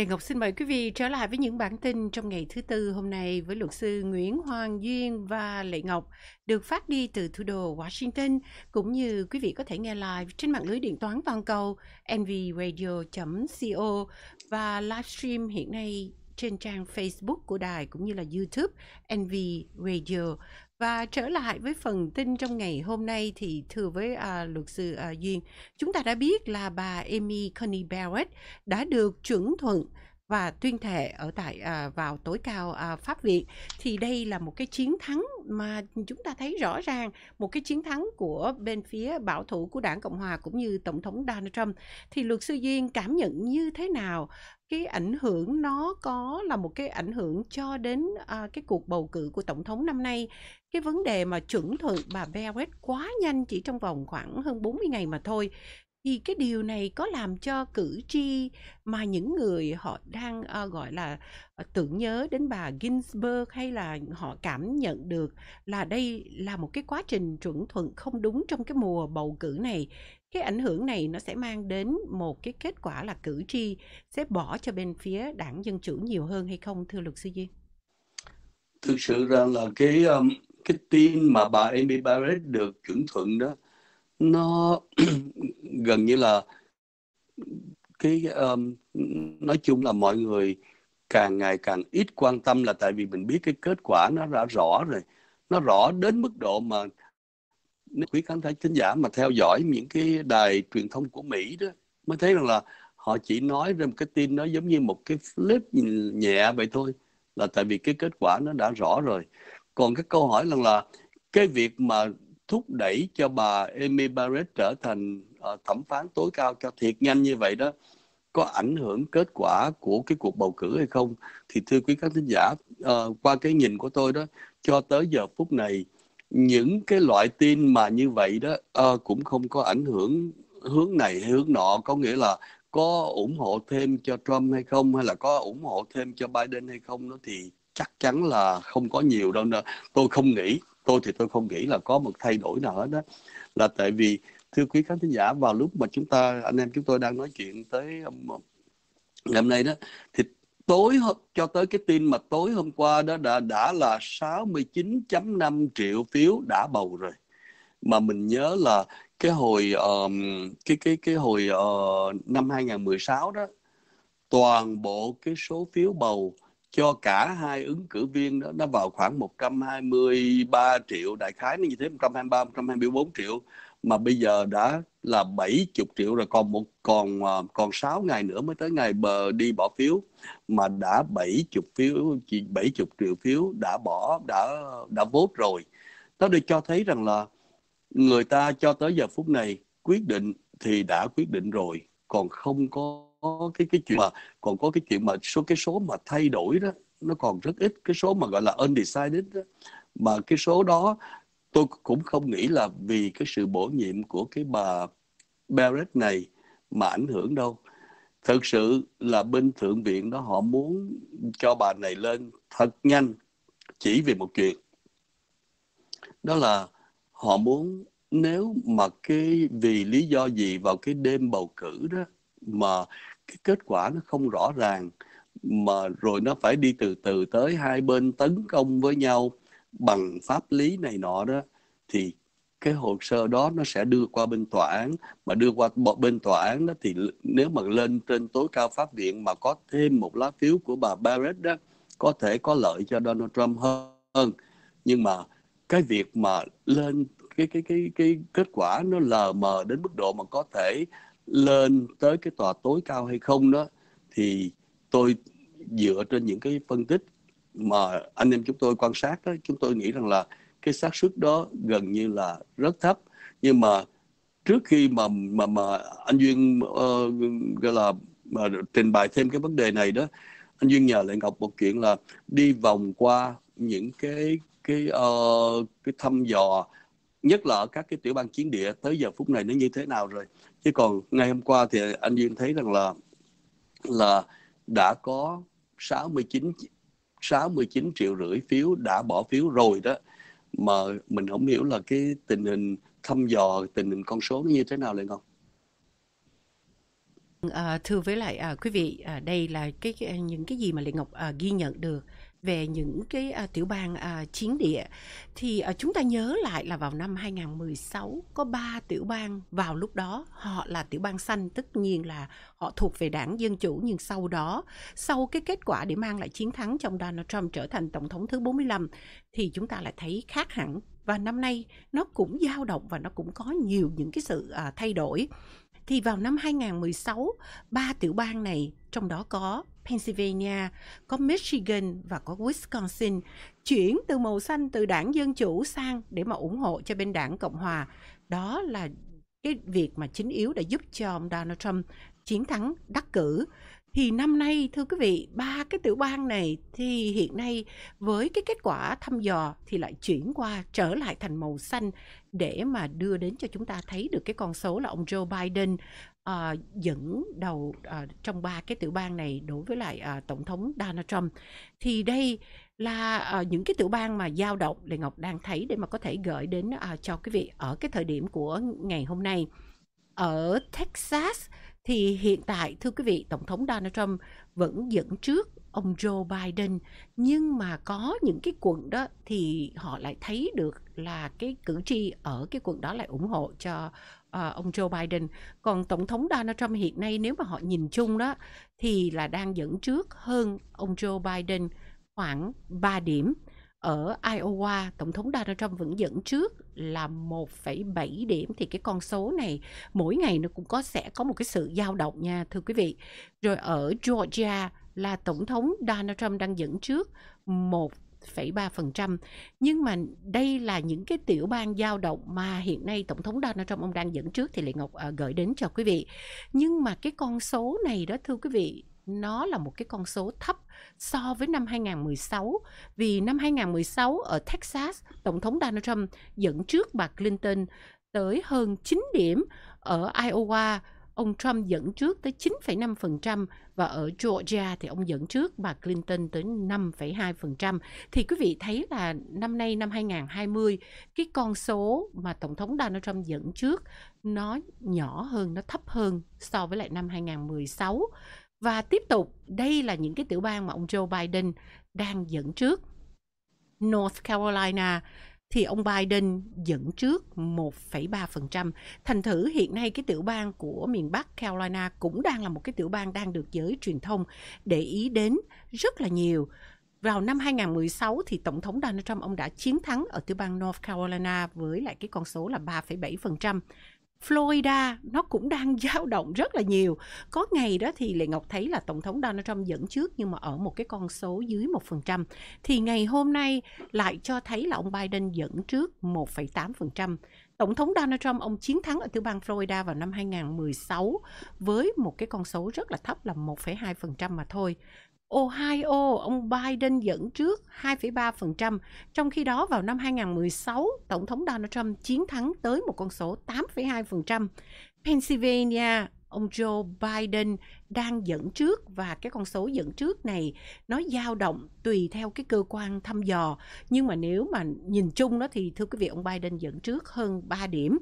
Lê Ngọc xin mời quý vị trở lại với những bản tin trong ngày thứ tư hôm nay với luật sư Nguyễn Hoàng Duyên và Lệ Ngọc được phát đi từ thủ đô Washington cũng như quý vị có thể nghe live trên mạng lưới điện toán toàn cầu nvradio.co và livestream hiện nay trên trang Facebook của đài cũng như là YouTube NV Radio và trở lại với phần tin trong ngày hôm nay thì thưa với à, luật sư à, Duyên, chúng ta đã biết là bà Amy Coney Barrett đã được chuẩn thuận và tuyên thệ ở tại à, vào tối cao à, pháp viện thì đây là một cái chiến thắng mà chúng ta thấy rõ ràng một cái chiến thắng của bên phía bảo thủ của đảng cộng hòa cũng như tổng thống donald trump thì luật sư duyên cảm nhận như thế nào cái ảnh hưởng nó có là một cái ảnh hưởng cho đến à, cái cuộc bầu cử của tổng thống năm nay cái vấn đề mà chuẩn thuận bà Beres quá nhanh chỉ trong vòng khoảng hơn 40 ngày mà thôi thì cái điều này có làm cho cử tri mà những người họ đang uh, gọi là uh, tưởng nhớ đến bà Ginsburg hay là họ cảm nhận được là đây là một cái quá trình chuẩn thuận không đúng trong cái mùa bầu cử này cái ảnh hưởng này nó sẽ mang đến một cái kết quả là cử tri sẽ bỏ cho bên phía đảng dân chủ nhiều hơn hay không thưa luật sư Duyên? Thực sự ra là cái um, cái tin mà bà Amy Barrett được chuẩn thuận đó nó gần như là cái um, nói chung là mọi người càng ngày càng ít quan tâm là tại vì mình biết cái kết quả nó đã rõ rồi nó rõ đến mức độ mà nếu quý khán giả khán giả mà theo dõi những cái đài truyền thông của Mỹ đó mới thấy rằng là họ chỉ nói ra một cái tin nó giống như một cái flip nhẹ vậy thôi là tại vì cái kết quả nó đã rõ rồi còn cái câu hỏi rằng là cái việc mà thúc đẩy cho bà Amy Barrett trở thành uh, thẩm phán tối cao cho thiệt nhanh như vậy đó có ảnh hưởng kết quả của cái cuộc bầu cử hay không thì thưa quý khán thính giả uh, qua cái nhìn của tôi đó cho tới giờ phút này những cái loại tin mà như vậy đó uh, cũng không có ảnh hưởng hướng này hay hướng nọ có nghĩa là có ủng hộ thêm cho Trump hay không hay là có ủng hộ thêm cho Biden hay không đó thì chắc chắn là không có nhiều đâu nữa. tôi không nghĩ tôi thì tôi không nghĩ là có một thay đổi nào hết đó là tại vì thưa quý khán thính giả vào lúc mà chúng ta anh em chúng tôi đang nói chuyện tới um, ngày hôm nay đó thì tối cho tới cái tin mà tối hôm qua đó đã đã là 69.5 triệu phiếu đã bầu rồi mà mình nhớ là cái hồi um, cái cái cái hồi uh, năm 2016 đó toàn bộ cái số phiếu bầu cho cả hai ứng cử viên đó nó vào khoảng 123 triệu đại khái nó như thế 123 124 triệu mà bây giờ đã là 70 triệu rồi còn một còn à, còn 6 ngày nữa mới tới ngày bờ đi bỏ phiếu mà đã 70 phiếu 70 triệu phiếu đã bỏ đã đã vốt rồi. Nó được cho thấy rằng là người ta cho tới giờ phút này quyết định thì đã quyết định rồi còn không có cái cái chuyện mà còn có cái chuyện mà số cái số mà thay đổi đó nó còn rất ít cái số mà gọi là undecided đó mà cái số đó tôi cũng không nghĩ là vì cái sự bổ nhiệm của cái bà Barrett này mà ảnh hưởng đâu thực sự là bên thượng viện đó họ muốn cho bà này lên thật nhanh chỉ vì một chuyện đó là họ muốn nếu mà cái vì lý do gì vào cái đêm bầu cử đó mà cái kết quả nó không rõ ràng mà rồi nó phải đi từ từ tới hai bên tấn công với nhau bằng pháp lý này nọ đó thì cái hồ sơ đó nó sẽ đưa qua bên tòa án mà đưa qua bên tòa án đó thì nếu mà lên trên tối cao pháp viện mà có thêm một lá phiếu của bà Barrett đó có thể có lợi cho Donald Trump hơn nhưng mà cái việc mà lên cái cái cái cái kết quả nó lờ mờ đến mức độ mà có thể lên tới cái tòa tối cao hay không đó thì tôi dựa trên những cái phân tích mà anh em chúng tôi quan sát đó, chúng tôi nghĩ rằng là cái xác suất đó gần như là rất thấp nhưng mà trước khi mà mà mà anh duyên uh, gọi là mà trình bày thêm cái vấn đề này đó anh duyên nhờ lại ngọc một chuyện là đi vòng qua những cái cái uh, cái thăm dò nhất là ở các cái tiểu bang chiến địa tới giờ phút này nó như thế nào rồi chứ còn ngày hôm qua thì anh Duyên thấy rằng là là đã có 69 69 triệu rưỡi phiếu đã bỏ phiếu rồi đó mà mình không hiểu là cái tình hình thăm dò tình hình con số nó như thế nào lại không À, thưa với lại à, quý vị à, đây là cái, cái à, những cái gì mà lệ ngọc à, ghi nhận được về những cái à, tiểu bang à, chiến địa thì à, chúng ta nhớ lại là vào năm 2016 có ba tiểu bang vào lúc đó họ là tiểu bang xanh tất nhiên là họ thuộc về đảng Dân Chủ nhưng sau đó sau cái kết quả để mang lại chiến thắng trong Donald Trump trở thành tổng thống thứ 45 thì chúng ta lại thấy khác hẳn và năm nay nó cũng dao động và nó cũng có nhiều những cái sự à, thay đổi thì vào năm 2016, ba tiểu bang này, trong đó có Pennsylvania, có Michigan và có Wisconsin chuyển từ màu xanh từ đảng Dân Chủ sang để mà ủng hộ cho bên đảng Cộng Hòa. Đó là cái việc mà chính yếu đã giúp cho ông Donald Trump chiến thắng đắc cử thì năm nay thưa quý vị ba cái tiểu bang này thì hiện nay với cái kết quả thăm dò thì lại chuyển qua trở lại thành màu xanh để mà đưa đến cho chúng ta thấy được cái con số là ông Joe Biden uh, dẫn đầu uh, trong ba cái tiểu bang này đối với lại uh, tổng thống Donald Trump thì đây là uh, những cái tiểu bang mà dao động Lê Ngọc đang thấy để mà có thể gửi đến uh, cho quý vị ở cái thời điểm của ngày hôm nay ở Texas thì hiện tại, thưa quý vị, Tổng thống Donald Trump vẫn dẫn trước ông Joe Biden nhưng mà có những cái quận đó thì họ lại thấy được là cái cử tri ở cái quận đó lại ủng hộ cho uh, ông Joe Biden còn tổng thống Donald Trump hiện nay nếu mà họ nhìn chung đó thì là đang dẫn trước hơn ông Joe Biden khoảng 3 điểm ở Iowa, Tổng thống Donald Trump vẫn dẫn trước là 1,7 điểm thì cái con số này mỗi ngày nó cũng có sẽ có một cái sự dao động nha thưa quý vị. Rồi ở Georgia là Tổng thống Donald Trump đang dẫn trước 1 0,3%. Nhưng mà đây là những cái tiểu bang dao động mà hiện nay Tổng thống Donald Trump ông đang dẫn trước thì Lệ Ngọc à, gửi đến cho quý vị. Nhưng mà cái con số này đó thưa quý vị, nó là một cái con số thấp so với năm 2016 vì năm 2016 ở Texas, Tổng thống Donald Trump dẫn trước bà Clinton tới hơn 9 điểm, ở Iowa ông Trump dẫn trước tới 9,5% và ở Georgia thì ông dẫn trước bà Clinton tới 5,2%. Thì quý vị thấy là năm nay năm 2020 cái con số mà tổng thống Donald Trump dẫn trước nó nhỏ hơn, nó thấp hơn so với lại năm 2016 và tiếp tục, đây là những cái tiểu bang mà ông Joe Biden đang dẫn trước. North Carolina thì ông Biden dẫn trước 1,3%. Thành thử hiện nay cái tiểu bang của miền Bắc Carolina cũng đang là một cái tiểu bang đang được giới truyền thông để ý đến rất là nhiều. Vào năm 2016 thì Tổng thống Donald Trump ông đã chiến thắng ở tiểu bang North Carolina với lại cái con số là 3,7%. Florida nó cũng đang dao động rất là nhiều. Có ngày đó thì Lệ Ngọc thấy là Tổng thống Donald Trump dẫn trước nhưng mà ở một cái con số dưới 1%. Thì ngày hôm nay lại cho thấy là ông Biden dẫn trước 1,8%. Tổng thống Donald Trump ông chiến thắng ở tiểu bang Florida vào năm 2016 với một cái con số rất là thấp là 1,2% mà thôi. Ohio, ông Biden dẫn trước 2,3%, trong khi đó vào năm 2016, Tổng thống Donald Trump chiến thắng tới một con số 8,2%. Pennsylvania, ông Joe Biden đang dẫn trước và cái con số dẫn trước này nó dao động tùy theo cái cơ quan thăm dò. Nhưng mà nếu mà nhìn chung nó thì thưa quý vị, ông Biden dẫn trước hơn 3 điểm.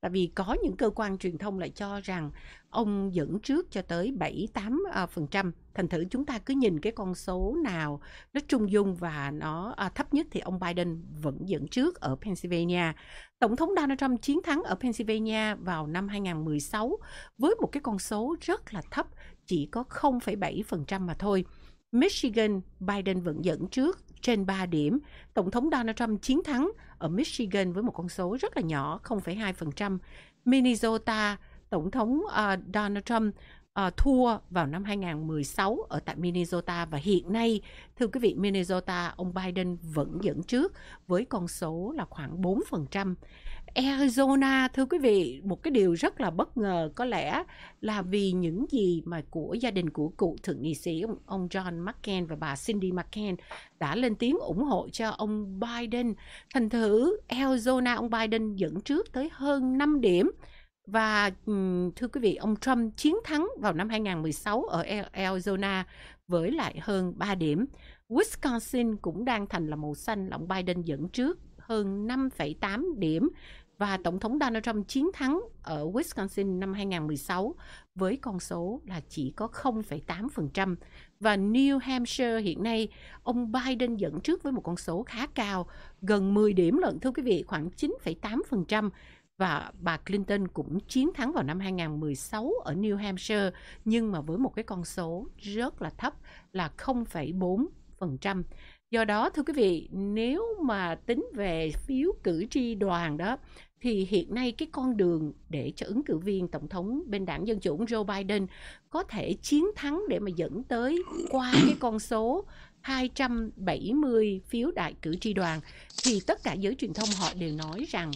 Tại vì có những cơ quan truyền thông lại cho rằng ông dẫn trước cho tới 7-8%. Uh, ờ, Thành thử chúng ta cứ nhìn cái con số nào nó trung dung và nó uh, thấp nhất thì ông Biden vẫn dẫn trước ở Pennsylvania. Tổng thống Donald Trump chiến thắng ở Pennsylvania vào năm 2016 với một cái con số rất là thấp, chỉ có 0,7% mà thôi. Michigan, Biden vẫn dẫn trước trên 3 điểm. Tổng thống Donald Trump chiến thắng ở Michigan với một con số rất là nhỏ, 0,2%. Minnesota, Tổng thống uh, Donald Trump uh, thua vào năm 2016 ở tại Minnesota và hiện nay thưa quý vị Minnesota ông Biden vẫn dẫn trước với con số là khoảng 4%. Arizona thưa quý vị một cái điều rất là bất ngờ có lẽ là vì những gì mà của gia đình của cựu thượng nghị sĩ ông, ông John McCain và bà Cindy McCain đã lên tiếng ủng hộ cho ông Biden. Thành thử Arizona ông Biden dẫn trước tới hơn 5 điểm và thưa quý vị, ông Trump chiến thắng vào năm 2016 ở Arizona với lại hơn 3 điểm. Wisconsin cũng đang thành là màu xanh, là ông Biden dẫn trước hơn 5,8 điểm và Tổng thống Donald Trump chiến thắng ở Wisconsin năm 2016 với con số là chỉ có 0,8%. Và New Hampshire hiện nay, ông Biden dẫn trước với một con số khá cao, gần 10 điểm lận thưa quý vị, khoảng 9,8% và bà Clinton cũng chiến thắng vào năm 2016 ở New Hampshire nhưng mà với một cái con số rất là thấp là 0,4%. Do đó thưa quý vị, nếu mà tính về phiếu cử tri đoàn đó thì hiện nay cái con đường để cho ứng cử viên tổng thống bên đảng dân chủ Joe Biden có thể chiến thắng để mà dẫn tới qua cái con số 270 phiếu đại cử tri đoàn thì tất cả giới truyền thông họ đều nói rằng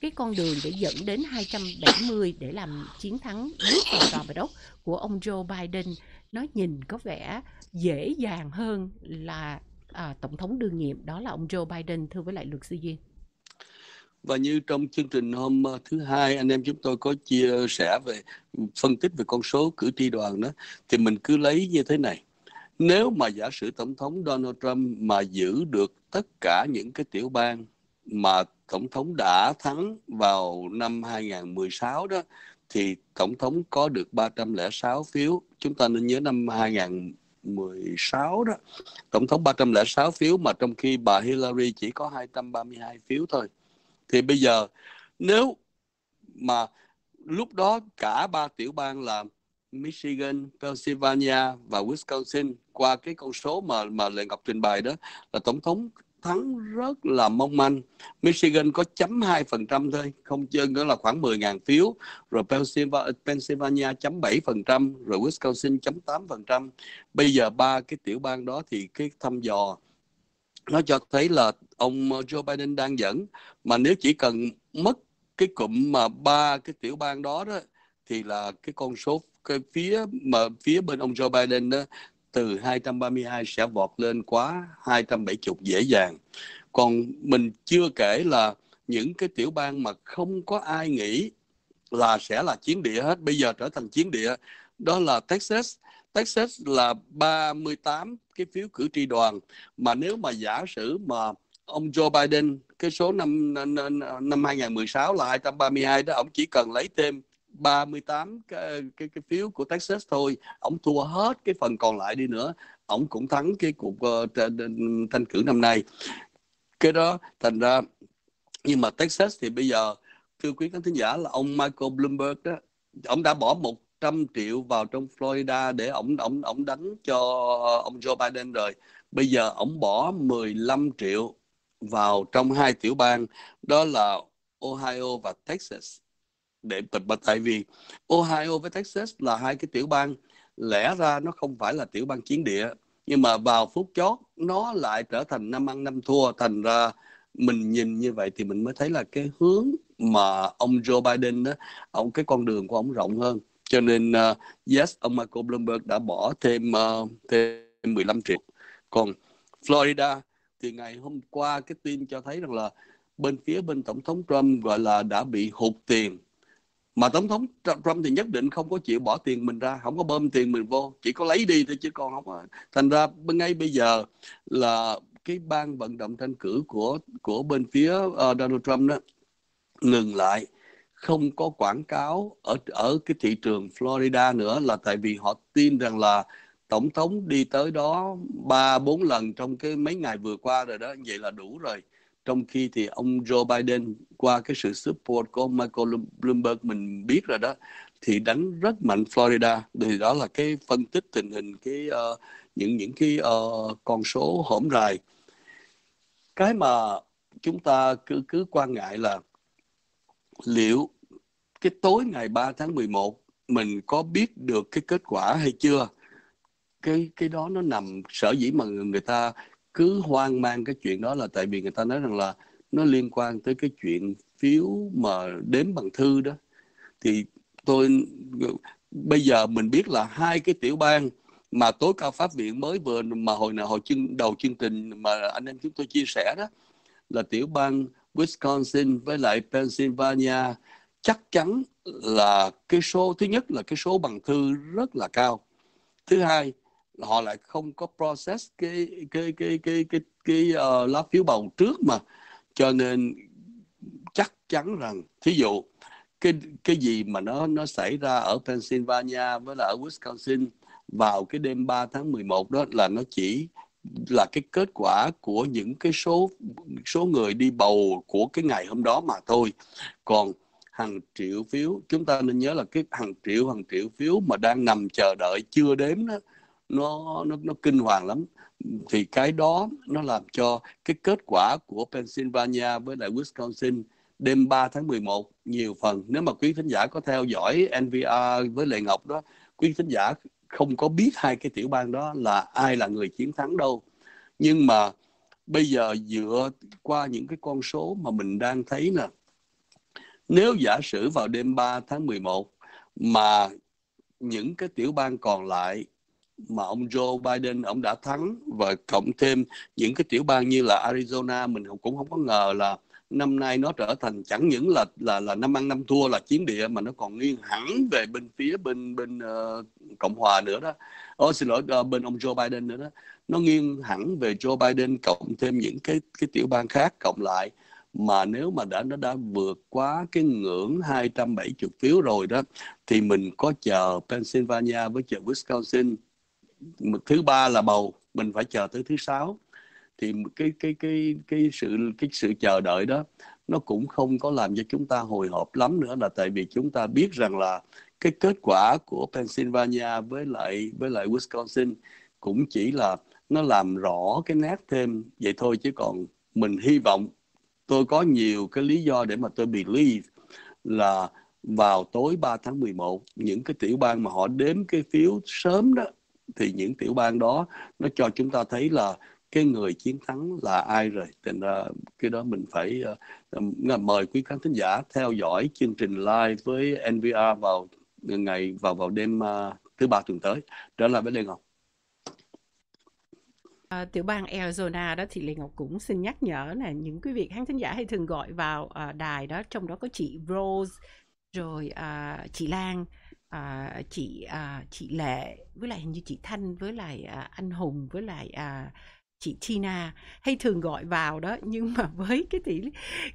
cái con đường để dẫn đến 270 để làm chiến thắng bước vào tòa bạch ốc của ông Joe Biden nó nhìn có vẻ dễ dàng hơn là à, tổng thống đương nhiệm đó là ông Joe Biden thưa với lại luật sư Duyên và như trong chương trình hôm à, thứ hai anh em chúng tôi có chia sẻ về phân tích về con số cử tri đoàn đó thì mình cứ lấy như thế này nếu mà giả sử tổng thống Donald Trump mà giữ được tất cả những cái tiểu bang mà tổng thống đã thắng vào năm 2016 đó thì tổng thống có được 306 phiếu. Chúng ta nên nhớ năm 2016 đó, tổng thống 306 phiếu mà trong khi bà Hillary chỉ có 232 phiếu thôi. Thì bây giờ nếu mà lúc đó cả ba tiểu bang là Michigan, Pennsylvania và Wisconsin qua cái con số mà mà Lệ Ngọc trình bày đó là tổng thống thắng rất là mong manh. Michigan có chấm 2% thôi, không chân nữa là khoảng 10.000 phiếu, rồi Pennsylvania chấm 7%, rồi Wisconsin chấm 8%. Bây giờ ba cái tiểu bang đó thì cái thăm dò nó cho thấy là ông Joe Biden đang dẫn mà nếu chỉ cần mất cái cụm mà ba cái tiểu bang đó đó thì là cái con số cái phía mà phía bên ông Joe Biden đó từ 232 sẽ vọt lên quá 270 dễ dàng. Còn mình chưa kể là những cái tiểu bang mà không có ai nghĩ là sẽ là chiến địa hết bây giờ trở thành chiến địa đó là Texas Texas là 38 cái phiếu cử tri đoàn mà nếu mà giả sử mà ông Joe Biden cái số năm năm 2016 là 232 đó ông chỉ cần lấy thêm 38 cái, cái cái phiếu của Texas thôi, ông thua hết cái phần còn lại đi nữa, ông cũng thắng cái cuộc uh, tranh cử năm nay. Cái đó thành ra nhưng mà Texas thì bây giờ thưa quý khán thính giả là ông Michael Bloomberg đó, ông đã bỏ một trăm triệu vào trong Florida để ông ông ông đánh cho ông Joe Biden rồi. Bây giờ ông bỏ 15 triệu vào trong hai tiểu bang đó là Ohio và Texas để tại vì Ohio với Texas là hai cái tiểu bang lẽ ra nó không phải là tiểu bang chiến địa nhưng mà vào phút chót nó lại trở thành năm ăn năm thua thành ra mình nhìn như vậy thì mình mới thấy là cái hướng mà ông Joe Biden đó ông cái con đường của ông rộng hơn cho nên uh, yes ông Michael Bloomberg đã bỏ thêm uh, thêm 15 triệu còn Florida thì ngày hôm qua cái tin cho thấy rằng là bên phía bên tổng thống Trump gọi là đã bị hụt tiền mà tổng thống Trump thì nhất định không có chịu bỏ tiền mình ra không có bơm tiền mình vô chỉ có lấy đi thôi chứ còn không có. thành ra ngay bây giờ là cái ban vận động tranh cử của của bên phía uh, Donald Trump đó ngừng lại không có quảng cáo ở ở cái thị trường Florida nữa là tại vì họ tin rằng là tổng thống đi tới đó ba bốn lần trong cái mấy ngày vừa qua rồi đó vậy là đủ rồi trong khi thì ông Joe Biden qua cái sự support của ông Michael Bloomberg mình biết rồi đó thì đánh rất mạnh Florida thì đó là cái phân tích tình hình cái uh, những những cái uh, con số hổm rày cái mà chúng ta cứ cứ quan ngại là liệu cái tối ngày 3 tháng 11 mình có biết được cái kết quả hay chưa cái cái đó nó nằm sở dĩ mà người ta cứ hoang mang cái chuyện đó là tại vì người ta nói rằng là nó liên quan tới cái chuyện phiếu mà đếm bằng thư đó thì tôi bây giờ mình biết là hai cái tiểu bang mà tối cao pháp viện mới vừa mà hồi nào hồi chương đầu chương trình mà anh em chúng tôi chia sẻ đó là tiểu bang Wisconsin với lại Pennsylvania chắc chắn là cái số thứ nhất là cái số bằng thư rất là cao thứ hai họ lại không có process cái cái cái cái cái cái, cái ờ, uh, lá phiếu bầu trước mà cho nên chắc chắn rằng thí dụ cái cái gì mà nó nó xảy ra ở Pennsylvania với là ở Wisconsin vào cái đêm 3 tháng 11 đó là nó chỉ là cái kết quả của những cái số số người đi bầu của cái ngày hôm đó mà thôi. Còn hàng triệu phiếu chúng ta nên nhớ là cái hàng triệu hàng triệu phiếu mà đang nằm chờ đợi chưa đếm đó nó nó nó kinh hoàng lắm thì cái đó nó làm cho cái kết quả của Pennsylvania với lại Wisconsin đêm 3 tháng 11 nhiều phần nếu mà quý thính giả có theo dõi NVR với Lệ Ngọc đó quý thính giả không có biết hai cái tiểu bang đó là ai là người chiến thắng đâu nhưng mà bây giờ dựa qua những cái con số mà mình đang thấy nè nếu giả sử vào đêm 3 tháng 11 mà những cái tiểu bang còn lại mà ông Joe Biden ông đã thắng và cộng thêm những cái tiểu bang như là Arizona mình cũng không có ngờ là năm nay nó trở thành chẳng những là là là năm ăn năm thua là chiến địa mà nó còn nghiêng hẳn về bên phía bên bên uh, cộng hòa nữa đó. Ô xin lỗi uh, bên ông Joe Biden nữa đó. Nó nghiêng hẳn về Joe Biden cộng thêm những cái cái tiểu bang khác cộng lại mà nếu mà đã nó đã vượt quá cái ngưỡng 270 phiếu rồi đó thì mình có chờ Pennsylvania với chờ Wisconsin thứ ba là bầu mình phải chờ tới thứ sáu thì cái cái cái cái sự cái sự chờ đợi đó nó cũng không có làm cho chúng ta hồi hộp lắm nữa là tại vì chúng ta biết rằng là cái kết quả của Pennsylvania với lại với lại Wisconsin cũng chỉ là nó làm rõ cái nét thêm vậy thôi chứ còn mình hy vọng tôi có nhiều cái lý do để mà tôi believe là vào tối 3 tháng 11 những cái tiểu bang mà họ đếm cái phiếu sớm đó thì những tiểu bang đó nó cho chúng ta thấy là cái người chiến thắng là ai rồi thì ra à, cái đó mình phải uh, mời quý khán thính giả theo dõi chương trình live với NVR vào ngày vào vào đêm uh, thứ ba tuần tới trở lại với Lê Ngọc À, tiểu bang Arizona đó thì Lê Ngọc cũng xin nhắc nhở là những quý vị khán thính giả hay thường gọi vào à, đài đó trong đó có chị Rose rồi à, chị Lan à, chị à, chị lệ với lại hình như chị thanh với lại à, anh hùng với lại à, chị Tina hay thường gọi vào đó nhưng mà với cái tỷ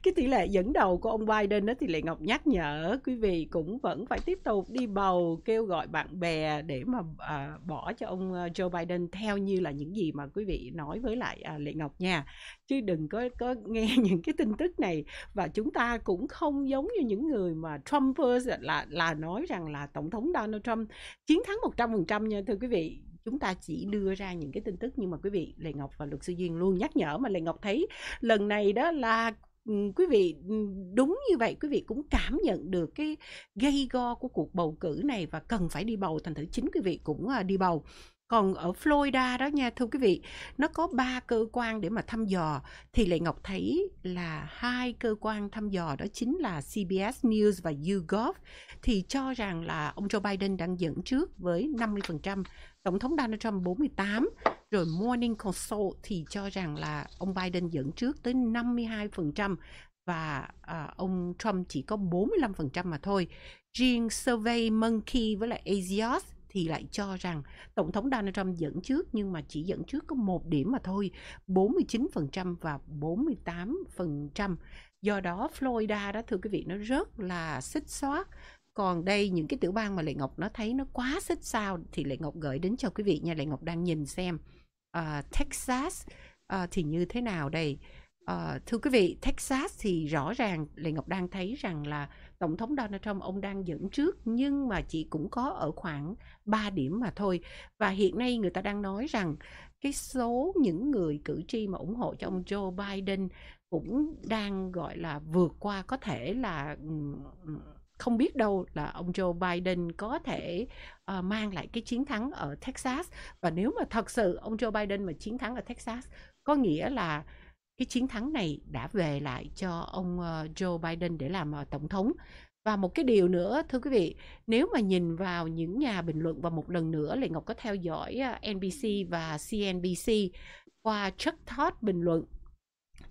cái tỷ lệ dẫn đầu của ông Biden đó thì lại Ngọc nhắc nhở quý vị cũng vẫn phải tiếp tục đi bầu kêu gọi bạn bè để mà à, bỏ cho ông ờ, Joe Biden theo như là những gì mà quý vị nói với lại à, Lệ Ngọc nha chứ đừng có có nghe những cái tin tức này và chúng ta cũng không giống như những người mà Trumpers là là nói rằng là tổng thống Donald Trump chiến thắng 100% nha thưa quý vị chúng ta chỉ đưa ra những cái tin tức nhưng mà quý vị lệ ngọc và luật sư duyên luôn nhắc nhở mà lệ ngọc thấy lần này đó là ừ, quý vị ừ, đúng như vậy quý vị cũng cảm nhận được cái gây go của cuộc bầu cử này và cần phải đi bầu thành thử chính quý vị cũng ờ, đi bầu còn ở Florida đó nha thưa quý vị nó có ba cơ quan để mà thăm dò thì lại Ngọc thấy là hai cơ quan thăm dò đó chính là CBS News và YouGov thì cho rằng là ông Joe Biden đang dẫn trước với 50%, Tổng thống Donald Trump 48, rồi Morning Consult thì cho rằng là ông Biden dẫn trước tới 52% và à, ông Trump chỉ có 45% mà thôi. Riêng Survey Monkey với lại Axios thì lại cho rằng Tổng thống Donald Trump dẫn trước nhưng mà chỉ dẫn trước có một điểm mà thôi, 49% và 48%. Do đó Florida đó thưa quý vị nó rất là xích xoát còn đây những cái tiểu bang mà lệ ngọc nó thấy nó quá xích sao thì lệ ngọc gửi đến cho quý vị nha lệ ngọc đang nhìn xem uh, texas uh, thì như thế nào đây À, thưa quý vị, Texas thì rõ ràng Lê Ngọc đang thấy rằng là Tổng thống Donald Trump ông đang dẫn trước nhưng mà chỉ cũng có ở khoảng 3 điểm mà thôi. Và hiện nay người ta đang nói rằng cái số những người cử tri mà ủng hộ cho ông Joe Biden cũng đang gọi là vượt qua có thể là không biết đâu là ông Joe Biden có thể uh, mang lại cái chiến thắng ở Texas và nếu mà thật sự ông Joe Biden mà chiến thắng ở Texas có nghĩa là cái chiến thắng này đã về lại cho ông ờ, Joe Biden để làm ờ, tổng thống. Và một cái điều nữa thưa quý vị, nếu mà nhìn vào những nhà bình luận và một lần nữa Lệ Ngọc có theo dõi ờ, NBC và CNBC qua Chuck Todd bình luận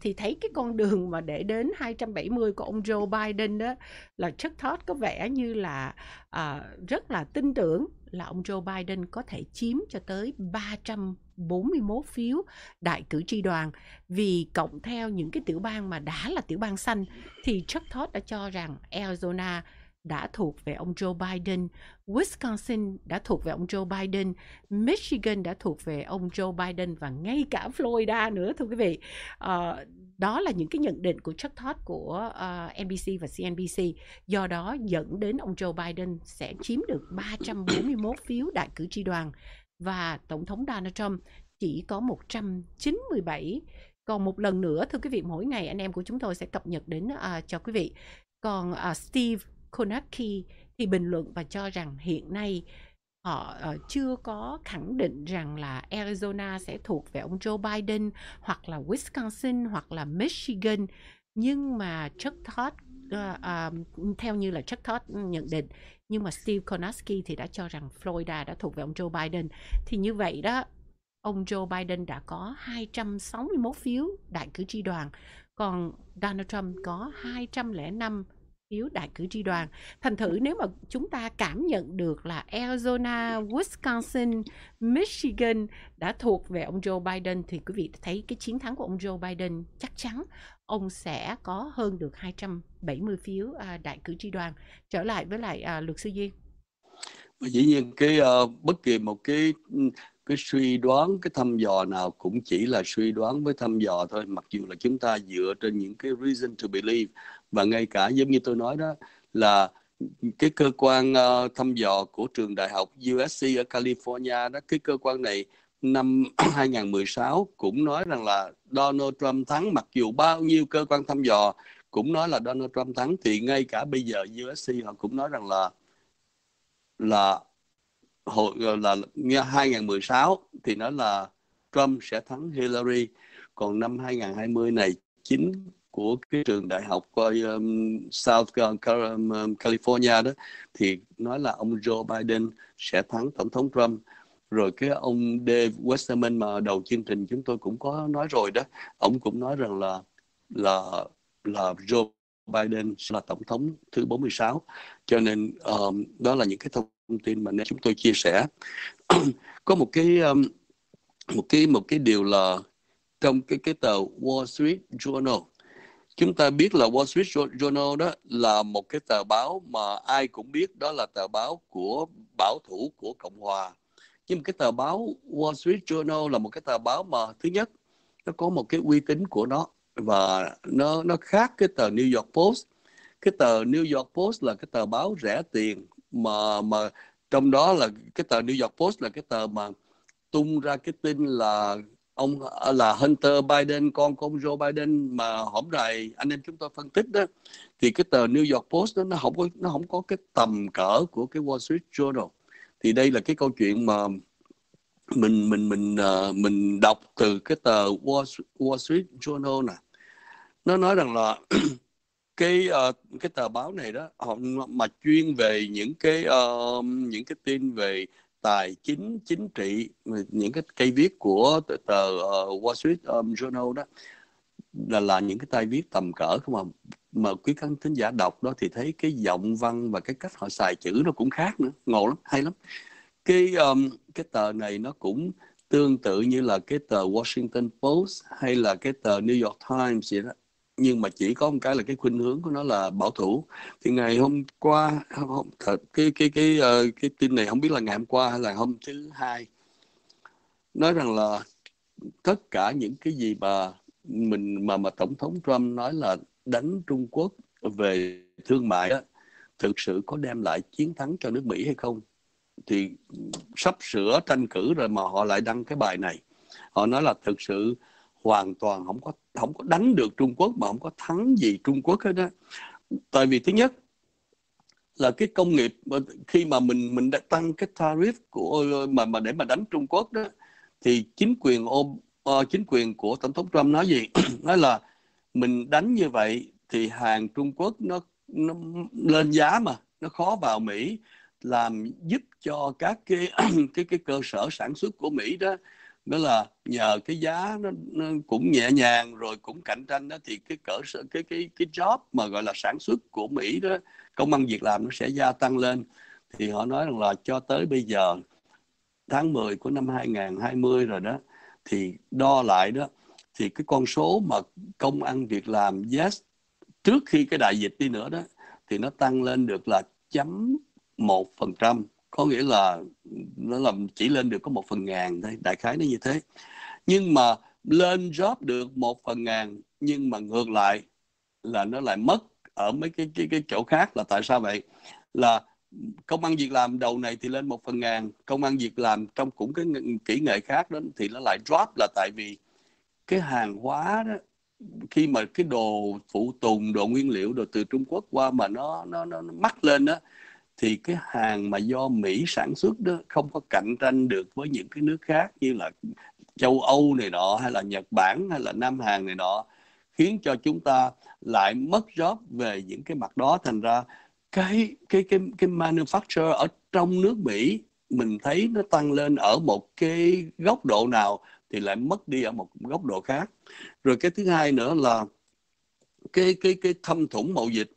thì thấy cái con đường mà để đến 270 của ông Joe Biden đó là Chuck Todd có vẻ như là uh, rất là tin tưởng là ông Joe Biden có thể chiếm cho tới 341 phiếu đại cử tri đoàn vì cộng theo những cái tiểu bang mà đã là tiểu bang xanh thì Chuck Todd đã cho rằng Arizona đã thuộc về ông Joe Biden, Wisconsin đã thuộc về ông Joe Biden, Michigan đã thuộc về ông Joe Biden và ngay cả Florida nữa thưa quý vị. Uh, đó là những cái nhận định của Chuck Todd của uh, ờ, NBC và CNBC do đó dẫn đến ông Joe Biden sẽ chiếm được 341 phiếu đại cử tri đoàn và tổng thống Donald Trump chỉ có 197 còn một lần nữa thưa quý vị mỗi ngày anh em của chúng tôi sẽ cập nhật đến uh, cho quý vị còn uh, Steve Konacki thì bình luận và cho rằng hiện nay họ ờ, ờ, chưa có khẳng định rằng là Arizona sẽ thuộc về ông Joe Biden hoặc là Wisconsin hoặc là Michigan nhưng mà Chuck Todd uh, uh, theo như là Chuck Todd nhận định nhưng mà Steve Konasky thì đã cho rằng Florida đã thuộc về ông Joe Biden thì như vậy đó ông Joe Biden đã có 261 phiếu đại cử tri đoàn còn Donald Trump có 205 phiếu đại cử tri đoàn. Thành thử nếu mà chúng ta cảm nhận được là Arizona, Wisconsin, Michigan đã thuộc về ông Joe Biden thì quý vị thấy cái chiến thắng của ông Joe Biden chắc chắn ông sẽ có hơn được 270 phiếu à, đại cử tri đoàn. Trở lại với lại à, luật sư Duyên dĩ nhiên cái uh, bất kỳ một cái ừ, cái suy đoán cái thăm dò nào cũng chỉ là suy đoán với thăm dò thôi mặc dù là chúng ta dựa trên những cái reason to believe và ngay cả giống như tôi nói đó là cái cơ quan uh, thăm dò của trường đại học USC ở California đó cái cơ quan này năm 2016 cũng nói rằng là Donald Trump thắng mặc dù bao nhiêu cơ quan thăm dò cũng nói là Donald Trump thắng thì ngay cả bây giờ USC họ cũng nói rằng là là hội là nghe 2016 thì nói là Trump sẽ thắng Hillary còn năm 2020 này chính của cái trường đại học um, South um, California đó thì nói là ông Joe Biden sẽ thắng tổng thống Trump rồi cái ông Dave Westerman mà đầu chương trình chúng tôi cũng có nói rồi đó ông cũng nói rằng là là là Joe Biden là tổng thống thứ 46. Cho nên um, đó là những cái thông tin mà nên chúng tôi chia sẻ. Có một cái um, một cái một cái điều là trong cái cái tờ Wall Street Journal chúng ta biết là Wall Street Journal đó là một cái tờ báo mà ai cũng biết đó là tờ báo của bảo thủ của Cộng hòa nhưng cái tờ báo Wall Street Journal là một cái tờ báo mà thứ nhất nó có một cái uy tín của nó và nó nó khác cái tờ New York Post cái tờ New York Post là cái tờ báo rẻ tiền mà mà trong đó là cái tờ New York Post là cái tờ mà tung ra cái tin là ông là Hunter Biden con của ông Joe Biden mà hôm nay anh em chúng tôi phân tích đó thì cái tờ New York Post đó, nó không có nó không có cái tầm cỡ của cái Wall Street Journal thì đây là cái câu chuyện mà mình mình mình uh, mình đọc từ cái tờ Wall, Wall Street Journal nè nó nói rằng là cái uh, cái tờ báo này đó họ mà chuyên về những cái uh, những cái tin về tài chính chính trị những cái cây viết của tờ, tờ uh, Wall Street um, Journal đó là là những cái tay viết tầm cỡ không mà mà quý khán thính giả đọc đó thì thấy cái giọng văn và cái cách họ xài chữ nó cũng khác nữa ngộ lắm hay lắm cái um, cái tờ này nó cũng tương tự như là cái tờ Washington Post hay là cái tờ New York Times gì đó nhưng mà chỉ có một cái là cái khuynh hướng của nó là bảo thủ thì ngày hôm qua không, ờ, cái cái cái uh, cái tin này không biết là ngày hôm qua hay là hôm thứ hai nói rằng là tất cả những cái gì mà mình mà mà tổng thống Trump nói là đánh Trung Quốc về thương mại đó, thực sự có đem lại chiến thắng cho nước Mỹ hay không thì sắp sửa tranh cử rồi mà họ lại đăng cái bài này họ nói là thực sự hoàn toàn không có không có đánh được Trung Quốc mà không có thắng gì Trung Quốc hết đó tại vì thứ nhất là cái công nghiệp khi mà mình mình đã tăng cái tariff của mà mà để mà đánh Trung Quốc đó thì chính quyền ôm uh, chính quyền của tổng thống Trump nói gì nói là mình đánh như vậy thì hàng Trung Quốc nó nó lên giá mà nó khó vào Mỹ làm giúp cho các cái cái cái cơ sở sản xuất của Mỹ đó đó là nhờ cái giá nó, nó cũng nhẹ nhàng rồi cũng cạnh tranh đó thì cái cỡ cái cái cái job mà gọi là sản xuất của Mỹ đó công ăn việc làm nó sẽ gia tăng lên thì họ nói rằng là cho tới bây giờ tháng 10 của năm 2020 rồi đó thì đo lại đó thì cái con số mà công ăn việc làm yes trước khi cái đại dịch đi nữa đó thì nó tăng lên được là chấm một phần trăm có nghĩa là nó làm chỉ lên được có một phần ngàn thôi đại khái nó như thế nhưng mà lên job được một phần ngàn nhưng mà ngược lại là nó lại mất ở mấy cái cái cái chỗ khác là tại sao vậy là công ăn việc làm đầu này thì lên một phần ngàn công ăn việc làm trong cũng cái kỹ nghệ khác đó thì nó lại drop là tại vì cái hàng hóa đó khi mà cái đồ phụ tùng đồ nguyên liệu đồ từ Trung Quốc qua mà nó nó nó, nó mắc lên đó thì cái hàng mà do Mỹ sản xuất đó không có cạnh tranh được với những cái nước khác như là châu Âu này nọ hay là Nhật Bản hay là Nam Hàn này nọ khiến cho chúng ta lại mất job về những cái mặt đó thành ra cái cái cái cái manufacture ở trong nước Mỹ mình thấy nó tăng lên ở một cái góc độ nào thì lại mất đi ở một góc độ khác rồi cái thứ hai nữa là cái cái cái thâm thủng mậu dịch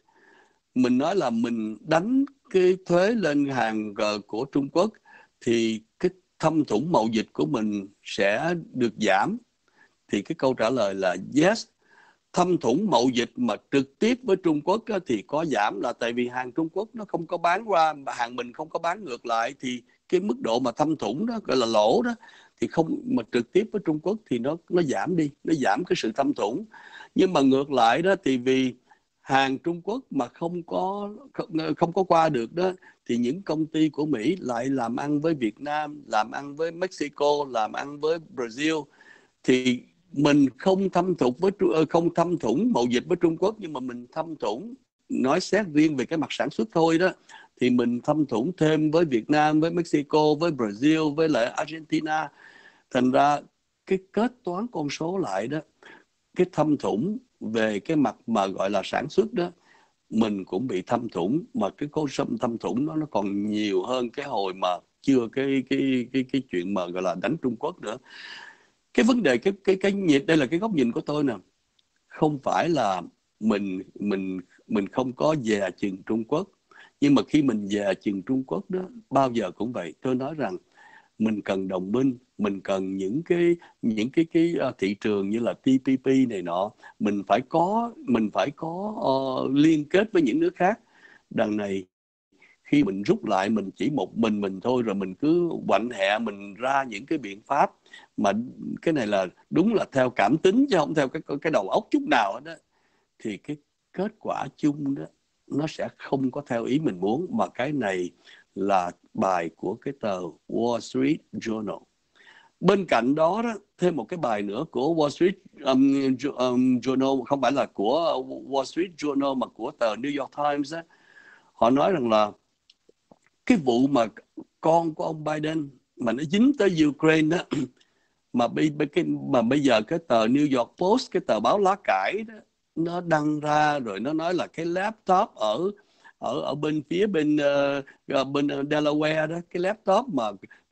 mình nói là mình đánh cái thuế lên hàng của Trung Quốc thì cái thâm thủng mậu dịch của mình sẽ được giảm thì cái câu trả lời là yes thâm thủng mậu dịch mà trực tiếp với Trung Quốc thì có giảm là tại vì hàng Trung Quốc nó không có bán qua mà hàng mình không có bán ngược lại thì cái mức độ mà thâm thủng đó gọi là lỗ đó thì không mà trực tiếp với Trung Quốc thì nó nó giảm đi nó giảm cái sự thâm thủng nhưng mà ngược lại đó thì vì hàng Trung Quốc mà không có không, không có qua được đó thì những công ty của Mỹ lại làm ăn với Việt Nam, làm ăn với Mexico, làm ăn với Brazil thì mình không thâm thủng với ờ, không thâm thủng mậu dịch với Trung Quốc nhưng mà mình thâm thủng nói xét riêng về cái mặt sản xuất thôi đó thì mình thâm thủng thêm với Việt Nam, với Mexico, với Brazil, với lại Argentina. Thành ra cái kết toán con số lại đó, cái thâm thủng về cái mặt mà gọi là sản xuất đó mình cũng bị thâm thủng mà cái cố sâm thâm thủng đó nó còn nhiều hơn cái hồi mà chưa cái cái cái cái chuyện mà gọi là đánh Trung Quốc nữa cái vấn đề cái cái cái nhiệt đây là cái góc nhìn của tôi nè không phải là mình mình mình không có về chừng Trung Quốc nhưng mà khi mình về chừng Trung Quốc đó bao giờ cũng vậy tôi nói rằng mình cần đồng minh mình cần những cái những cái cái ờ, thị trường như là TPP này nọ mình phải có mình phải có uh, liên kết với những nước khác đằng này khi mình rút lại mình chỉ một mình mình thôi rồi mình cứ quạnh hẹ mình ra những cái biện pháp mà cái này là đúng là theo cảm tính chứ không theo cái cái đầu óc chút nào đó thì cái kết quả chung đó nó sẽ không có theo ý mình muốn mà cái này là bài của cái tờ Wall Street Journal. Bên cạnh đó, đó thêm một cái bài nữa của Wall Street um, um, Journal, không phải là của Wall Street Journal mà của tờ New York Times. Đó. Họ nói rằng là cái vụ mà con của ông Biden mà nó dính tới Ukraine đó, mà bây cái mà bây giờ cái tờ New York Post cái tờ báo lá cải đó, nó đăng ra rồi nó nói là cái laptop ở ở ở bên phía bên uh, bên ờ, Delaware đó cái laptop mà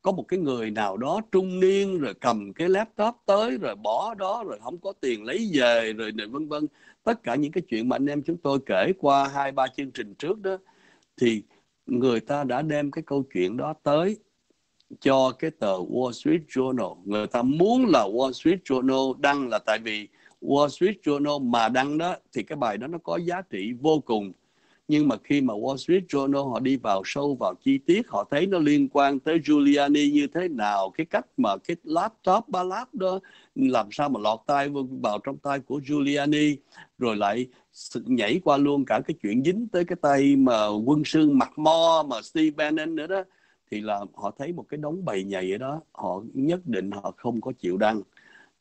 có một cái người nào đó trung niên rồi cầm cái laptop tới rồi bỏ đó rồi không có tiền lấy về rồi này vân vân tất cả những cái chuyện mà anh em chúng tôi kể qua hai ba chương trình trước đó thì người ta đã đem cái câu chuyện đó tới cho cái tờ Wall Street Journal người ta muốn là Wall Street Journal đăng là tại vì Wall Street Journal mà đăng đó thì cái bài đó nó có giá trị vô cùng nhưng mà khi mà Wall Street Journal họ đi vào sâu vào chi tiết họ thấy nó liên quan tới Giuliani như thế nào cái cách mà cái laptop ba lap đó làm sao mà lọt tay vào trong tay của Giuliani rồi lại nhảy qua luôn cả cái chuyện dính tới cái tay mà quân sư mặt mo mà Steve Bannon nữa đó thì là họ thấy một cái đống bầy nhầy ở đó họ nhất định họ không có chịu đăng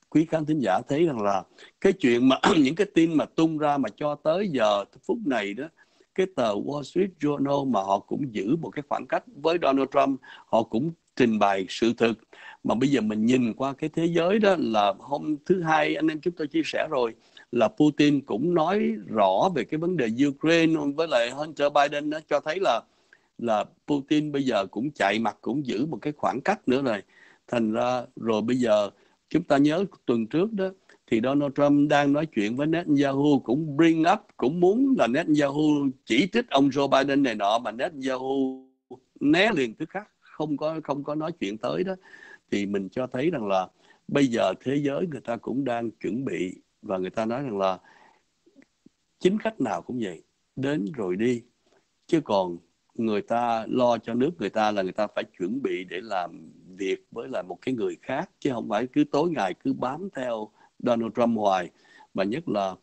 quý khán thính giả thấy rằng là cái chuyện mà những cái tin mà tung ra mà cho tới giờ phút này đó cái tờ Wall Street Journal mà họ cũng giữ một cái khoảng cách với Donald Trump họ cũng trình bày sự thực mà bây giờ mình nhìn qua cái thế giới đó là hôm thứ hai anh em chúng tôi chia sẻ rồi là Putin cũng nói rõ về cái vấn đề Ukraine với lại Hunter Biden đó cho thấy là là Putin bây giờ cũng chạy mặt cũng giữ một cái khoảng cách nữa rồi thành ra rồi bây giờ chúng ta nhớ tuần trước đó thì Donald Trump đang nói chuyện với Netanyahu cũng bring up cũng muốn là Netanyahu chỉ trích ông Joe Biden này nọ mà Netanyahu né liền thứ khác không có không có nói chuyện tới đó thì mình cho thấy rằng là bây giờ thế giới người ta cũng đang chuẩn bị và người ta nói rằng là chính khách nào cũng vậy đến rồi đi chứ còn người ta lo cho nước người ta là người ta phải chuẩn bị để làm việc với là một cái người khác chứ không phải cứ tối ngày cứ bám theo Donald Trump hoài và nhất là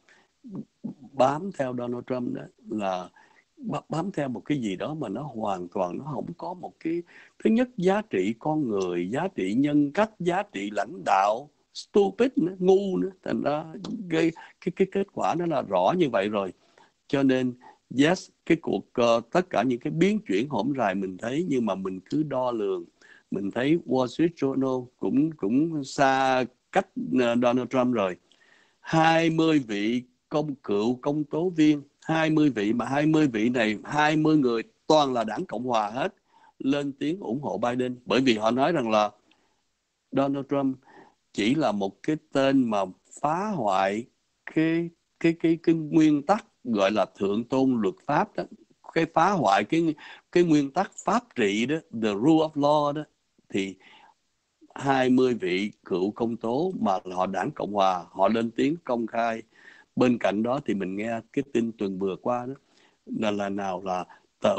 bám theo Donald Trump đó là bám theo một cái gì đó mà nó hoàn toàn nó không có một cái thứ nhất giá trị con người giá trị nhân cách giá trị lãnh đạo stupid nữa, ngu nữa thành ra gây cái cái kết quả nó là rõ như vậy rồi cho nên yes cái cuộc uh, tất cả những cái biến chuyển hổm rày mình thấy nhưng mà mình cứ đo lường mình thấy Wall Street Journal cũng cũng xa cách ờ, Donald Trump rồi 20 vị công cựu công tố viên 20 vị mà 20 vị này 20 người toàn là đảng Cộng Hòa hết lên tiếng ủng hộ Biden bởi vì họ nói rằng là Donald Trump chỉ là một cái tên mà phá hoại cái cái cái cái nguyên tắc gọi là thượng tôn luật pháp đó cái phá hoại cái cái nguyên tắc pháp trị đó the rule of law đó thì 20 vị cựu công tố mà họ đảng Cộng Hòa họ lên tiếng công khai bên cạnh đó thì mình nghe cái tin tuần vừa qua đó là là nào là tờ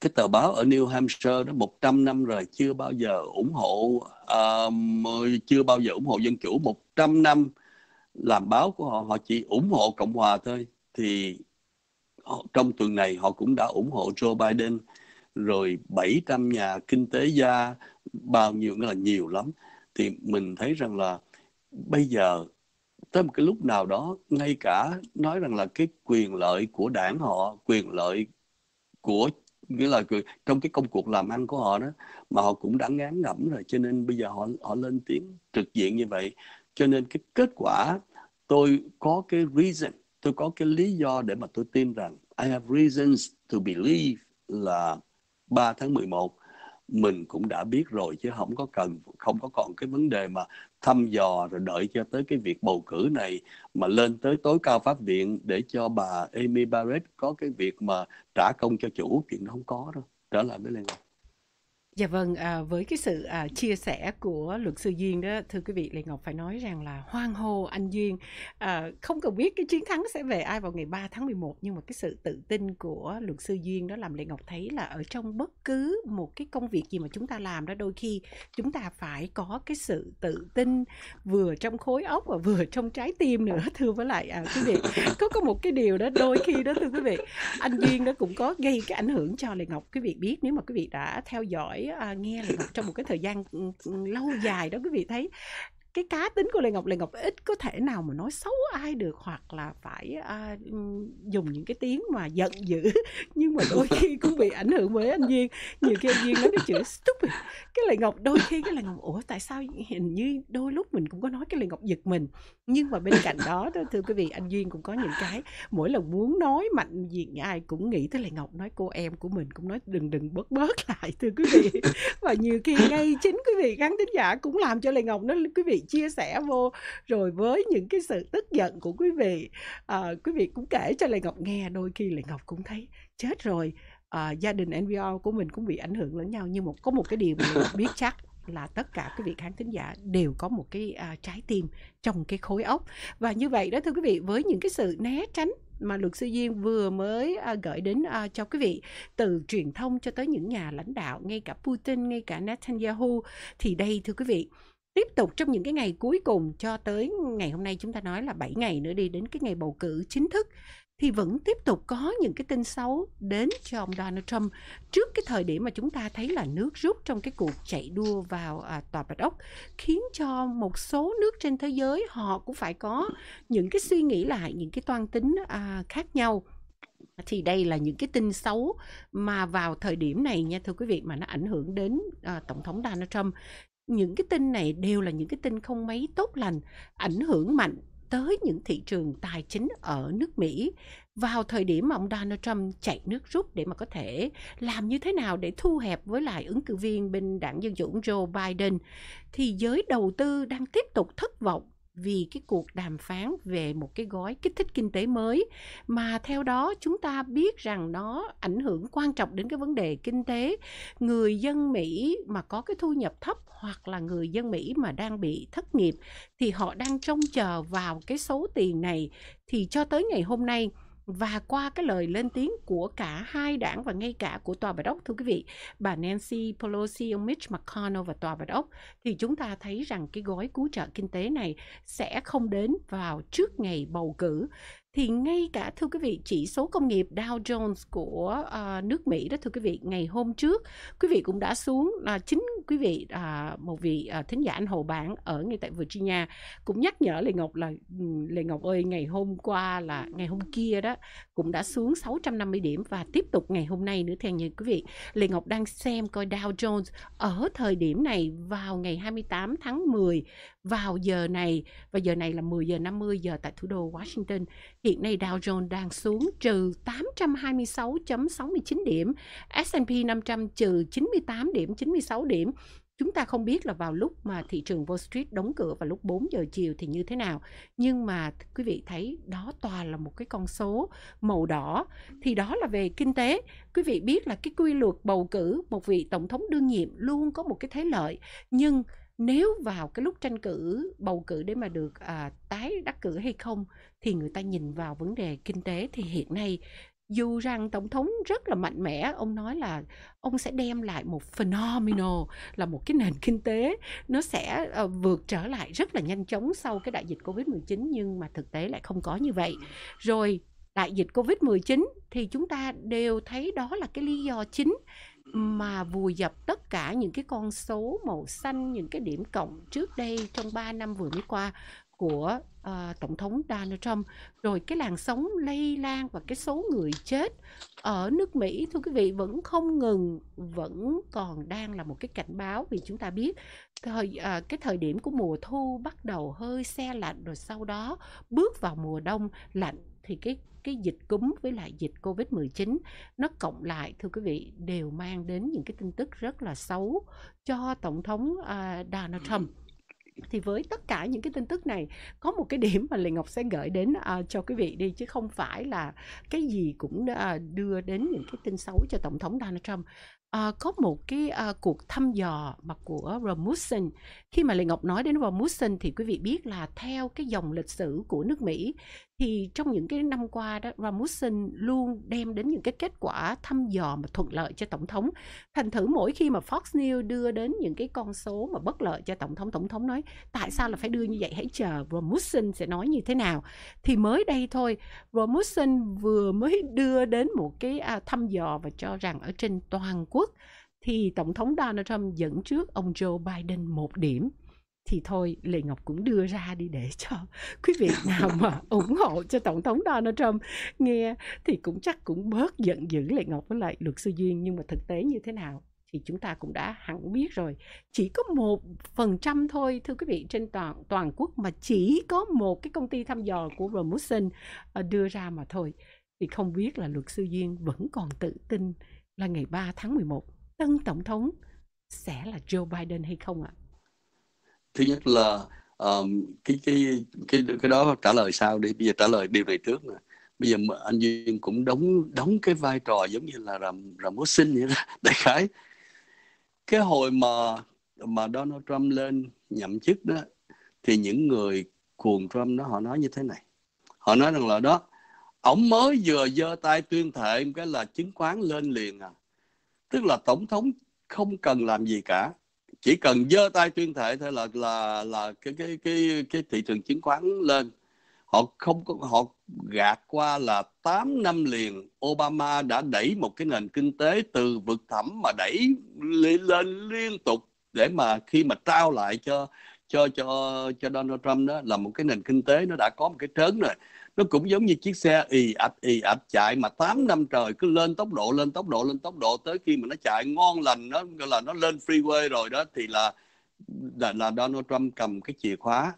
cái tờ báo ở New Hampshire đó 100 năm rồi chưa bao giờ ủng hộ uh, chưa bao giờ ủng hộ dân chủ 100 năm làm báo của họ họ chỉ ủng hộ Cộng hòa thôi thì họ, trong tuần này họ cũng đã ủng hộ Joe Biden rồi 700 nhà kinh tế gia bao nhiêu nghĩa là nhiều lắm thì mình thấy rằng là bây giờ tới một cái lúc nào đó ngay cả nói rằng là cái quyền lợi của đảng họ quyền lợi của nghĩa là trong cái công cuộc làm ăn của họ đó mà họ cũng đã ngán ngẩm rồi cho nên bây giờ họ họ lên tiếng trực diện như vậy cho nên cái kết quả tôi có cái reason tôi có cái lý do để mà tôi tin rằng I have reasons to believe là 3 tháng 11 mình cũng đã biết rồi chứ không có cần không có còn cái vấn đề mà thăm dò rồi đợi cho tới cái việc bầu cử này mà lên tới tối cao pháp viện để cho bà Amy Barrett có cái việc mà trả công cho chủ chuyện nó không có đâu trở lại với Lê Ngọc Dạ vâng, à, với cái sự à, chia sẻ của luật sư Duyên đó, thưa quý vị, Lê Ngọc phải nói rằng là hoang hô anh Duyên. À, không cần biết cái chiến thắng sẽ về ai vào ngày 3 tháng 11, nhưng mà cái sự tự tin của luật sư Duyên đó làm Lê Ngọc thấy là ở trong bất cứ một cái công việc gì mà chúng ta làm đó, đôi khi chúng ta phải có cái sự tự tin vừa trong khối óc và vừa trong trái tim nữa, thưa với lại à, quý vị. Có có một cái điều đó đôi khi đó thưa quý vị, anh Duyên đó cũng có gây cái ảnh hưởng cho Lê Ngọc. Quý vị biết nếu mà quý vị đã theo dõi Ờ, nghe lại trong một cái thời gian ừ, ừ, lâu dài đó quý vị thấy cái cá tính của lê ngọc lê ngọc ít có thể nào mà nói xấu ai được hoặc là phải à, dùng những cái tiếng mà giận dữ nhưng mà đôi khi cũng bị ảnh hưởng bởi anh duyên nhiều khi anh duyên nói cái chữ stupid cái lê ngọc đôi khi cái lê ngọc ủa tại sao hình như đôi lúc mình cũng có nói cái lê ngọc giật mình nhưng mà bên cạnh đó đó thưa quý vị anh duyên cũng có những cái mỗi lần muốn nói mạnh diện ai cũng nghĩ tới lê ngọc nói cô em của mình cũng nói đừng đừng bớt bớt lại thưa quý vị và nhiều khi ngay chính quý vị khán thính giả cũng làm cho lê ngọc nó quý vị chia sẻ vô rồi với những cái sự tức giận của quý vị à, quý vị cũng kể cho lệ ngọc nghe đôi khi lệ ngọc cũng thấy chết rồi à, gia đình NVO của mình cũng bị ảnh hưởng lẫn nhau nhưng một có một cái điều mình biết chắc là tất cả quý vị khán thính giả đều có một cái à, trái tim trong cái khối óc và như vậy đó thưa quý vị với những cái sự né tránh mà luật sư Duyên vừa mới à, gửi đến à, cho quý vị từ truyền thông cho tới những nhà lãnh đạo ngay cả Putin ngay cả Netanyahu thì đây thưa quý vị tiếp tục trong những cái ngày cuối cùng cho tới ngày hôm nay chúng ta nói là 7 ngày nữa đi đến cái ngày bầu cử chính thức thì vẫn tiếp tục có những cái tin xấu đến cho ông Donald Trump trước cái thời điểm mà chúng ta thấy là nước rút trong cái cuộc chạy đua vào à, tòa Bạch Ốc khiến cho một số nước trên thế giới họ cũng phải có những cái suy nghĩ lại những cái toan tính à, khác nhau thì đây là những cái tin xấu mà vào thời điểm này nha thưa quý vị mà nó ảnh hưởng đến à, tổng thống Donald Trump những cái tin này đều là những cái tin không mấy tốt lành, ảnh hưởng mạnh tới những thị trường tài chính ở nước Mỹ vào thời điểm mà ông Donald Trump chạy nước rút để mà có thể làm như thế nào để thu hẹp với lại ứng cử viên bên đảng Dân Chủ Joe Biden thì giới đầu tư đang tiếp tục thất vọng vì cái cuộc đàm phán về một cái gói kích thích kinh tế mới mà theo đó chúng ta biết rằng nó ảnh hưởng quan trọng đến cái vấn đề kinh tế người dân Mỹ mà có cái thu nhập thấp hoặc là người dân Mỹ mà đang bị thất nghiệp thì họ đang trông chờ vào cái số tiền này thì cho tới ngày hôm nay và qua cái lời lên tiếng của cả hai đảng và ngay cả của tòa bạch ốc thưa quý vị bà Nancy Pelosi ông Mitch McConnell và tòa bạch ốc thì chúng ta thấy rằng cái gói cứu trợ kinh tế này sẽ không đến vào trước ngày bầu cử thì ngay cả thưa quý vị chỉ số công nghiệp Dow Jones của uh, nước Mỹ đó thưa quý vị ngày hôm trước quý vị cũng đã xuống là uh, chính quý vị uh, một vị uh, thính giả anh Hồ Bản ở ngay tại Virginia cũng nhắc nhở Lê Ngọc là ừ, Lê Ngọc ơi ngày hôm qua là ngày hôm kia đó cũng đã xuống 650 điểm và tiếp tục ngày hôm nay nữa theo như quý vị Lê Ngọc đang xem coi Dow Jones ở thời điểm này vào ngày 28 tháng 10 vào giờ này và giờ này là 10 giờ 50 giờ tại thủ đô Washington. Hiện nay Dow Jones đang xuống trừ 826.69 điểm, S&P 500 trừ 98 điểm, 96 điểm. Chúng ta không biết là vào lúc mà thị trường Wall Street đóng cửa vào lúc 4 giờ chiều thì như thế nào. Nhưng mà quý vị thấy đó toàn là một cái con số màu đỏ. Thì đó là về kinh tế. Quý vị biết là cái quy luật bầu cử một vị tổng thống đương nhiệm luôn có một cái thế lợi. Nhưng nếu vào cái lúc tranh cử bầu cử để mà được à, tái đắc cử hay không thì người ta nhìn vào vấn đề kinh tế thì hiện nay dù rằng tổng thống rất là mạnh mẽ ông nói là ông sẽ đem lại một phenomenal là một cái nền kinh tế nó sẽ uh, vượt trở lại rất là nhanh chóng sau cái đại dịch covid 19 nhưng mà thực tế lại không có như vậy rồi đại dịch covid 19 thì chúng ta đều thấy đó là cái lý do chính mà vùi dập tất cả những cái con số màu xanh những cái điểm cộng trước đây trong 3 năm vừa mới qua của uh, tổng thống Donald Trump rồi cái làn sóng lây lan và cái số người chết ở nước Mỹ thưa quý vị vẫn không ngừng vẫn còn đang là một cái cảnh báo vì chúng ta biết thời uh, cái thời điểm của mùa thu bắt đầu hơi xe lạnh rồi sau đó bước vào mùa đông lạnh thì cái cái dịch cúm với lại dịch Covid-19 nó cộng lại thưa quý vị đều mang đến những cái tin tức rất là xấu cho tổng thống uh, Donald Trump thì với tất cả những cái tin tức này có một cái điểm mà Lê Ngọc sẽ gửi đến uh, cho quý vị đi chứ không phải là cái gì cũng uh, đưa đến những cái tin xấu cho tổng thống Donald Trump. Uh, có một cái uh, cuộc thăm dò mà của Rasmussen khi mà Lê Ngọc nói đến Rasmussen thì quý vị biết là theo cái dòng lịch sử của nước Mỹ thì trong những cái năm qua đó Ramusin luôn đem đến những cái kết quả thăm dò mà thuận lợi cho tổng thống thành thử mỗi khi mà Fox News đưa đến những cái con số mà bất lợi cho tổng thống tổng thống nói tại sao là phải đưa như vậy hãy chờ Ramusin sẽ nói như thế nào thì mới đây thôi Ramusin vừa mới đưa đến một cái à, thăm dò và cho rằng ở trên toàn quốc thì tổng thống Donald Trump dẫn trước ông Joe Biden một điểm thì thôi Lê Ngọc cũng đưa ra đi để cho quý vị nào mà ủng hộ cho Tổng thống Donald Trump nghe thì cũng chắc cũng bớt giận dữ Lê Ngọc với lại luật sư Duyên nhưng mà thực tế như thế nào thì chúng ta cũng đã hẳn biết rồi chỉ có một phần trăm thôi thưa quý vị trên toàn toàn quốc mà chỉ có một cái công ty thăm dò của Rasmussen ờ, đưa ra mà thôi thì không biết là luật sư Duyên vẫn còn tự tin là ngày 3 tháng 11 tân tổng thống sẽ là Joe Biden hay không ạ? À? thứ nhất là um, cái cái cái cái đó trả lời sao đi bây giờ trả lời điều này trước nè bây giờ anh duyên cũng đóng đóng cái vai trò giống như là làm làm mốt sinh vậy đó đại khái cái hồi mà mà Donald Trump lên nhậm chức đó thì những người cuồng Trump đó họ nói như thế này họ nói rằng là đó ổng mới vừa giơ tay tuyên thệ cái là chứng khoán lên liền à tức là tổng thống không cần làm gì cả chỉ cần giơ tay tuyên thệ thôi là là là cái cái cái cái thị trường chứng khoán lên họ không có họ gạt qua là 8 năm liền Obama đã đẩy một cái nền kinh tế từ vực thẳm mà đẩy lên liên tục để mà khi mà trao lại cho cho cho cho Donald Trump đó là một cái nền kinh tế nó đã có một cái trớn rồi nó cũng giống như chiếc xe ì ạch ì ạch chạy mà 8 năm trời cứ lên tốc độ lên tốc độ lên tốc độ tới khi mà nó chạy ngon lành nó gọi là nó lên freeway rồi đó thì là là, là Donald Trump cầm cái chìa khóa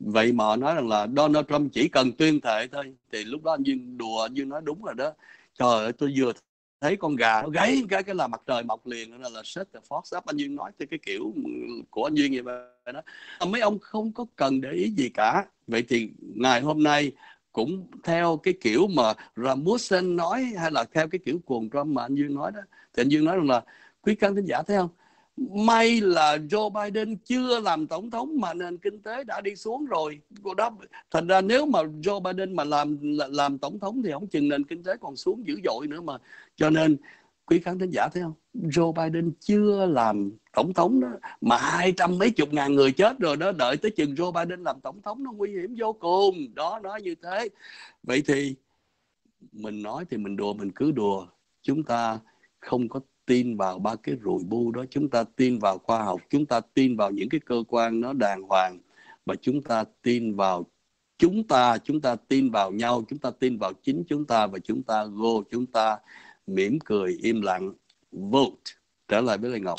vậy mà họ nói rằng là Donald Trump chỉ cần tuyên thệ thôi thì lúc đó anh Dương đùa anh Dương nói đúng rồi đó trời ơi tôi vừa thấy con gà nó gáy cái cái là mặt trời mọc liền nên là set the fox up anh Duyên nói theo cái kiểu của anh Duyên vậy đó mấy ông không có cần để ý gì cả vậy thì ngày hôm nay cũng theo cái kiểu mà Ramusen nói hay là theo cái kiểu cuồng Trump mà anh Dương nói đó thì anh Dương nói rằng là quý khán thính giả thấy không may là Joe Biden chưa làm tổng thống mà nền kinh tế đã đi xuống rồi đó thành ra nếu mà Joe Biden mà làm làm tổng thống thì không chừng nền kinh tế còn xuống dữ dội nữa mà cho nên quý khán thính giả thấy không Joe Biden chưa làm tổng thống đó mà hai trăm mấy chục ngàn người chết rồi đó đợi tới chừng Joe Biden làm tổng thống nó nguy hiểm vô cùng đó nói như thế vậy thì mình nói thì mình đùa mình cứ đùa chúng ta không có tin vào ba cái rùi bu đó chúng ta tin vào khoa học chúng ta tin vào những cái cơ quan nó đàng hoàng và chúng ta tin vào chúng ta chúng ta tin vào nhau chúng ta tin vào chính chúng ta và chúng ta go chúng ta mỉm cười im lặng vote trở lại với lê ngọc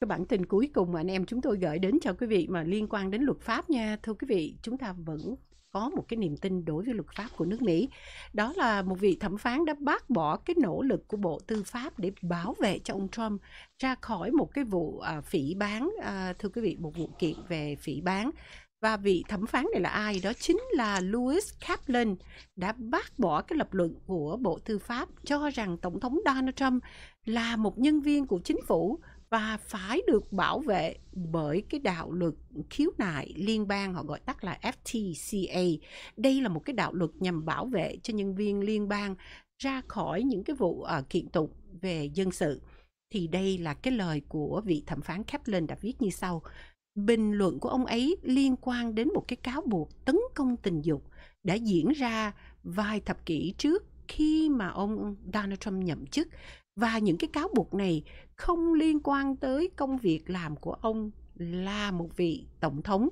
cái bản tin cuối cùng mà anh em chúng tôi gửi đến cho quý vị mà liên quan đến luật pháp nha thưa quý vị chúng ta vẫn có một cái niềm tin đối với luật pháp của nước Mỹ. Đó là một vị thẩm phán đã bác bỏ cái nỗ lực của Bộ Tư pháp để bảo vệ cho ông Trump ra khỏi một cái vụ à, phỉ bán, à, thưa quý vị, một vụ kiện về phỉ bán và vị thẩm phán này là ai? Đó chính là Louis Kaplan đã bác bỏ cái lập luận của Bộ Tư pháp cho rằng Tổng thống Donald Trump là một nhân viên của chính phủ và phải được bảo vệ bởi cái đạo luật khiếu nại liên bang họ gọi tắt là FTCA. Đây là một cái đạo luật nhằm bảo vệ cho nhân viên liên bang ra khỏi những cái vụ uh, kiện tụng về dân sự. Thì đây là cái lời của vị thẩm phán Kaplan đã viết như sau bình luận của ông ấy liên quan đến một cái cáo buộc tấn công tình dục đã diễn ra vài thập kỷ trước khi mà ông Donald Trump nhậm chức và những cái cáo buộc này không liên quan tới công việc làm của ông là một vị tổng thống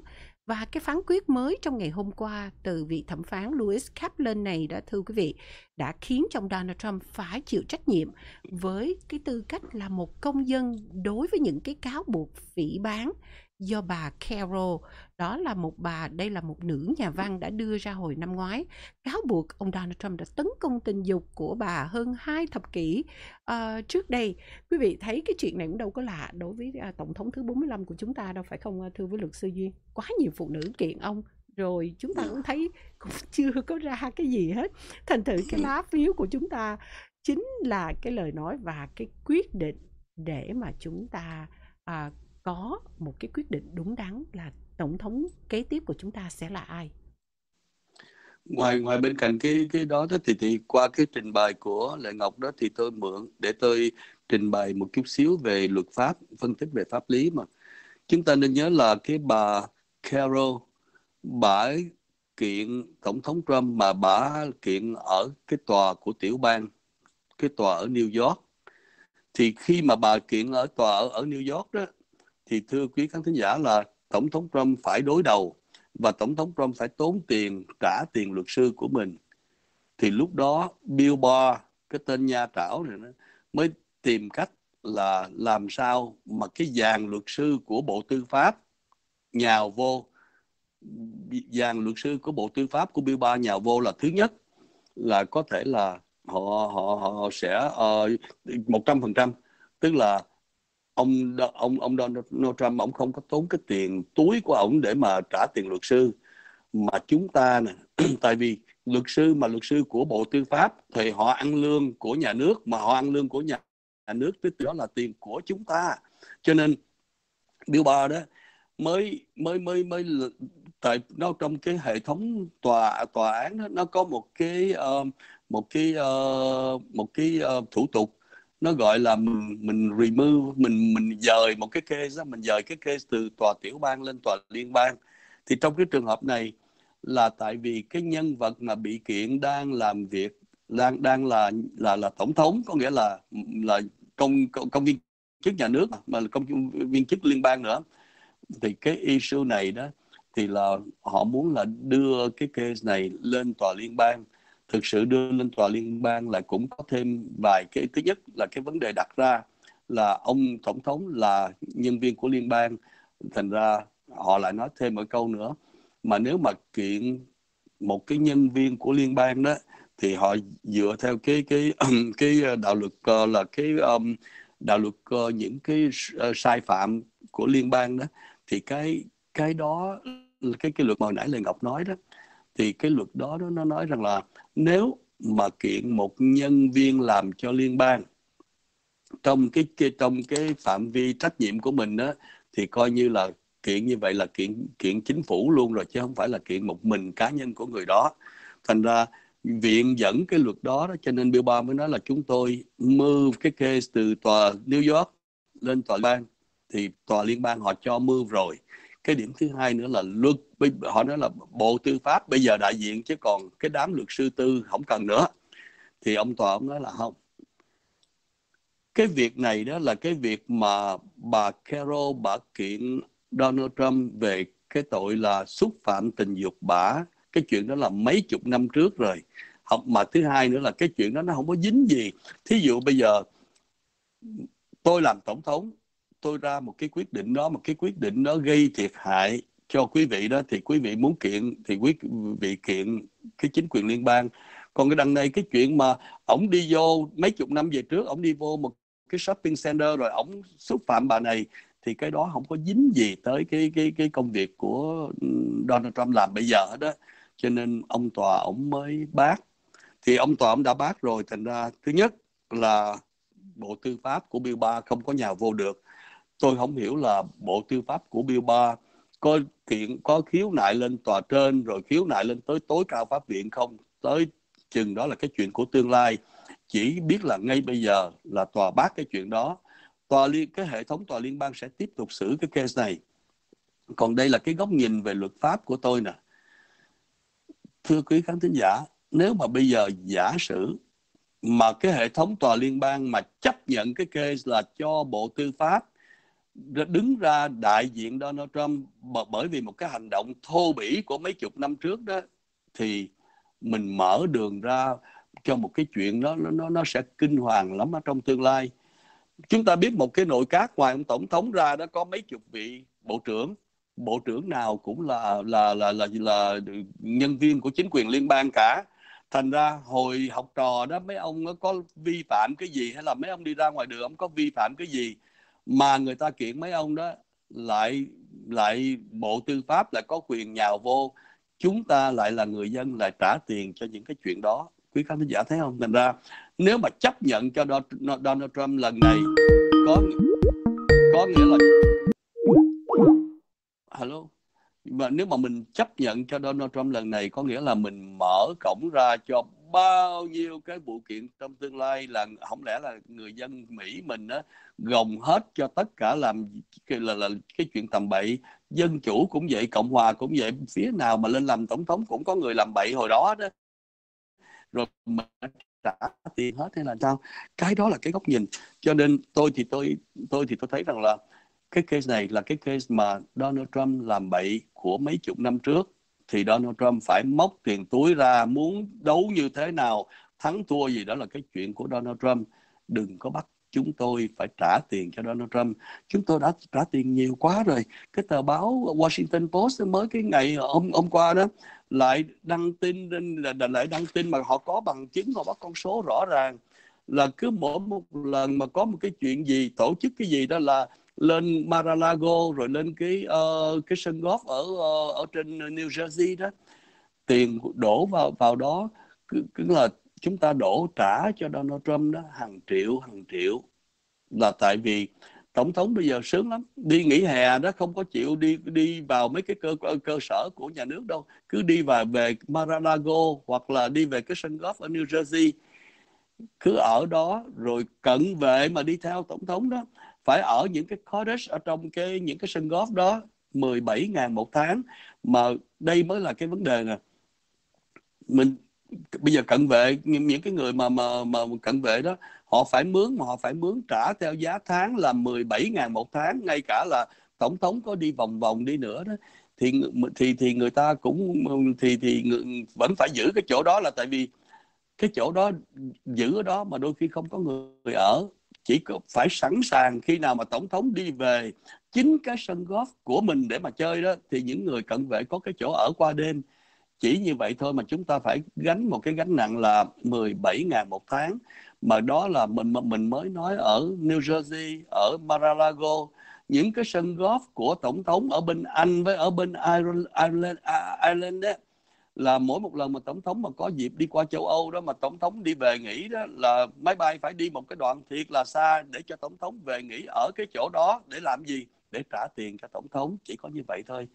và cái phán quyết mới trong ngày hôm qua từ vị thẩm phán Louis Kaplan này đã thưa quý vị đã khiến trong Donald Trump phải chịu trách nhiệm với cái tư cách là một công dân đối với những cái cáo buộc phỉ báng do bà Carol đó là một bà đây là một nữ nhà văn đã đưa ra hồi năm ngoái cáo buộc ông Donald Trump đã tấn công tình dục của bà hơn hai thập kỷ uh, trước đây quý vị thấy cái chuyện này cũng đâu có lạ đối với uh, tổng thống thứ 45 của chúng ta đâu phải không ờ, thưa với luật sư duyên quá nhiều phụ nữ kiện ông rồi chúng ta cũng thấy cũng chưa có ra cái gì hết thành thử cái lá phiếu của chúng ta chính là cái lời nói và cái quyết định để mà chúng ta à, có một cái quyết định đúng đắn là tổng thống kế tiếp của chúng ta sẽ là ai ngoài ngoài bên cạnh cái cái đó đó thì thì qua cái trình bày của lệ ngọc đó thì tôi mượn để tôi trình bày một chút xíu về luật pháp phân tích về pháp lý mà chúng ta nên nhớ là cái bà Carol bả kiện tổng thống Trump mà bả kiện ở cái tòa của tiểu bang cái tòa ở New York thì khi mà bà kiện ở tòa ở, ở New York đó thì thưa quý khán thính giả là Tổng thống Trump phải đối đầu và Tổng thống Trump phải tốn tiền trả tiền luật sư của mình. Thì lúc đó Bill Barr, cái tên nha trảo này mới tìm cách là làm sao mà cái dàn luật sư của Bộ Tư pháp nhào vô dàn luật sư của Bộ Tư pháp của Bill Barr nhào vô là thứ nhất là có thể là họ họ họ sẽ ờ, một trăm phần trăm tức là ông ông ông Donald Trump ông không có tốn cái tiền túi của ông để mà trả tiền luật sư mà chúng ta nè tại vì luật sư mà luật sư của bộ tư pháp thì họ ăn lương của nhà nước mà họ ăn lương của nhà, nhà nước tức đó là tiền của chúng ta cho nên Bill Barr đó mới mới mới mới tại nó trong cái hệ thống tòa tòa án đó, nó có một cái uh, một cái uh, một cái uh, thủ tục nó gọi là mình mình remove mình mình dời một cái case đó mình dời cái case từ tòa tiểu bang lên tòa liên bang thì trong cái trường hợp này là tại vì cái nhân vật mà bị kiện đang làm việc đang đang là là là tổng thống có nghĩa là là công công, công viên chức nhà nước mà là công viên chức liên bang nữa thì cái issue này đó thì là họ muốn là đưa cái case này lên tòa liên bang thực sự đưa lên tòa liên bang là cũng có thêm vài cái thứ nhất là cái vấn đề đặt ra là ông tổng thống là nhân viên của liên bang thành ra họ lại nói thêm một câu nữa mà nếu mà kiện một cái nhân viên của liên bang đó thì họ dựa theo cái cái cái đạo luật ờ, là cái đạo luật ờ, những cái ờ, sai phạm của liên bang đó thì cái cái đó cái cái luật mà hồi nãy lời Ngọc nói đó thì cái luật đó nó nói rằng là nếu mà kiện một nhân viên làm cho liên bang trong cái, cái trong cái phạm vi trách nhiệm của mình đó thì coi như là kiện như vậy là kiện kiện chính phủ luôn rồi chứ không phải là kiện một mình cá nhân của người đó thành ra viện dẫn cái luật đó, đó cho nên Bill Barr mới nói là chúng tôi move cái case từ tòa New York lên tòa liên bang thì tòa liên bang họ cho move rồi cái điểm thứ hai nữa là luật họ nói là bộ tư pháp bây giờ đại diện chứ còn cái đám luật sư tư không cần nữa thì ông tòa ông nói là không cái việc này đó là cái việc mà bà Carol bà kiện Donald Trump về cái tội là xúc phạm tình dục bả cái chuyện đó là mấy chục năm trước rồi học mà thứ hai nữa là cái chuyện đó nó không có dính gì thí dụ bây giờ tôi làm tổng thống tôi ra một cái quyết định đó một cái quyết định nó gây thiệt hại cho quý vị đó thì quý vị muốn kiện thì quý vị kiện cái chính quyền liên bang còn cái đằng này cái chuyện mà ổng đi vô mấy chục năm về trước ổng đi vô một cái shopping center rồi ổng xúc phạm bà này thì cái đó không có dính gì tới cái cái cái công việc của Donald Trump làm bây giờ đó cho nên ông tòa ổng mới bác thì ông tòa ông đã bác rồi thành ra thứ nhất là bộ tư pháp của Bill Barr không có nhà vô được tôi không hiểu là bộ tư pháp của Bill Barr có kiện có khiếu nại lên tòa trên rồi khiếu nại lên tới tối cao pháp viện không tới chừng đó là cái chuyện của tương lai chỉ biết là ngay bây giờ là tòa bác cái chuyện đó tòa liên cái hệ thống tòa liên bang sẽ tiếp tục xử cái case này còn đây là cái góc nhìn về luật pháp của tôi nè thưa quý khán thính giả nếu mà bây giờ giả sử mà cái hệ thống tòa liên bang mà chấp nhận cái case là cho bộ tư pháp đứng ra đại diện Donald Trump bởi vì một cái hành động thô bỉ của mấy chục năm trước đó thì mình mở đường ra cho một cái chuyện đó nó nó nó sẽ kinh hoàng lắm ở trong tương lai. Chúng ta biết một cái nội các ngoài ông tổng thống ra đó có mấy chục vị bộ trưởng, bộ trưởng nào cũng là là là là là nhân viên của chính quyền liên bang cả. Thành ra hồi học trò đó mấy ông có vi phạm cái gì hay là mấy ông đi ra ngoài đường ông có vi phạm cái gì mà người ta kiện mấy ông đó lại lại bộ tư pháp lại có quyền nhào vô chúng ta lại là người dân lại trả tiền cho những cái chuyện đó quý khán giả thấy không thành ra nếu mà chấp nhận cho Donald Trump lần này có có nghĩa là hello mà nếu mà mình chấp nhận cho Donald Trump lần này có nghĩa là mình mở cổng ra cho bao nhiêu cái vụ kiện trong tương lai là không lẽ là người dân Mỹ mình á gồng hết cho tất cả làm là là cái chuyện tầm bậy dân chủ cũng vậy cộng hòa cũng vậy phía nào mà lên làm tổng thống cũng có người làm bậy hồi đó đó rồi mà trả tiền hết hay là sao cái đó là cái góc nhìn cho nên tôi thì tôi tôi thì tôi thấy rằng là cái case này là cái case mà Donald Trump làm bậy của mấy chục năm trước thì Donald Trump phải móc tiền túi ra muốn đấu như thế nào thắng thua gì đó là cái chuyện của Donald Trump đừng có bắt chúng tôi phải trả tiền cho Donald Trump chúng tôi đã trả tiền nhiều quá rồi cái tờ báo Washington Post mới cái ngày hôm hôm qua đó lại đăng tin lại đăng tin mà họ có bằng chứng họ bắt con số rõ ràng là cứ mỗi một lần mà có một cái chuyện gì tổ chức cái gì đó là lên Mar-a-Lago rồi lên cái uh, cái sân golf ở uh, ở trên New Jersey đó tiền đổ vào vào đó cứ là chúng ta đổ trả cho Donald Trump đó hàng triệu hàng triệu là tại vì tổng thống bây giờ sướng lắm đi nghỉ hè đó không có chịu đi đi vào mấy cái cơ cơ sở của nhà nước đâu cứ đi vào về Mar-a-Lago hoặc là đi về cái sân golf ở New Jersey cứ ở đó rồi cận vệ mà đi theo tổng thống đó phải ở những cái cottage ở trong cái những cái sân golf đó 17 ngàn một tháng mà đây mới là cái vấn đề nè mình bây giờ cận vệ những cái người mà mà mà cận vệ đó họ phải mướn mà họ phải mướn trả theo giá tháng là 17 ngàn một tháng ngay cả là tổng thống có đi vòng vòng đi nữa đó thì thì thì người ta cũng thì thì người, vẫn phải giữ cái chỗ đó là tại vì cái chỗ đó giữ ở đó mà đôi khi không có người ở chỉ có phải sẵn sàng khi nào mà tổng thống đi về chính cái sân golf của mình để mà chơi đó thì những người cận vệ có cái chỗ ở qua đêm chỉ như vậy thôi mà chúng ta phải gánh một cái gánh nặng là 17 ngàn một tháng mà đó là mình mình mới nói ở New Jersey ở Mar-a-Lago những cái sân golf của tổng thống ở bên Anh với ở bên Ireland, Ireland, à, Ireland ấy, là mỗi một lần mà tổng thống mà có dịp đi qua châu Âu đó mà tổng thống đi về nghỉ đó là máy bay phải đi một cái đoạn thiệt là xa để cho tổng thống về nghỉ ở cái chỗ đó để làm gì để trả tiền cho tổng thống chỉ có như vậy thôi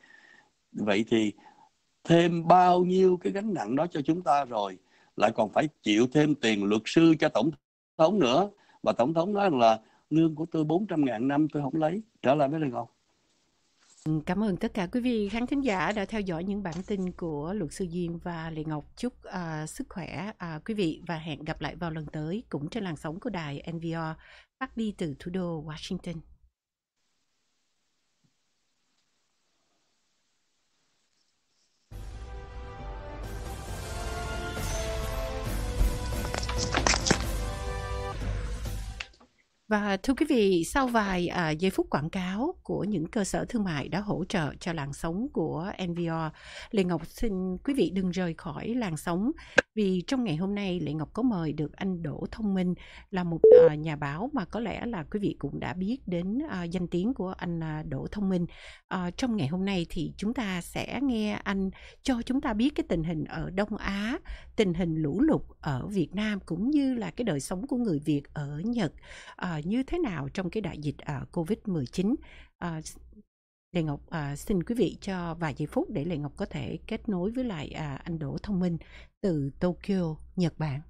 vậy thì thêm bao nhiêu cái gánh nặng đó cho chúng ta rồi lại còn phải chịu thêm tiền luật sư cho tổng thống nữa và tổng thống nói rằng là lương của tôi 400 ngàn năm tôi không lấy trở lại với Lê Ngọc Cảm ơn tất cả quý vị khán thính giả đã theo dõi những bản tin của luật sư Duyên và Lệ Ngọc. Chúc uh, sức khỏe uh, quý vị và hẹn gặp lại vào lần tới cũng trên làn sóng của đài NVR phát đi từ thủ đô Washington. Và thưa quý vị, sau vài à, giây phút quảng cáo của những cơ sở thương mại đã hỗ trợ cho làn sóng của NVR, Lê Ngọc xin quý vị đừng rời khỏi làn sóng vì trong ngày hôm nay Lệ Ngọc có mời được anh Đỗ Thông Minh là một à, nhà báo mà có lẽ là quý vị cũng đã biết đến à, danh tiếng của anh à, Đỗ Thông Minh. À, trong ngày hôm nay thì chúng ta sẽ nghe anh cho chúng ta biết cái tình hình ở Đông Á, tình hình lũ lụt ở Việt Nam cũng như là cái đời sống của người Việt ở Nhật uh, như thế nào trong cái đại dịch uh, Covid-19. Uh, Lê Ngọc à, xin quý vị cho vài giây phút để Lê Ngọc có thể kết nối với lại à, anh Đỗ Thông Minh từ Tokyo, Nhật Bản.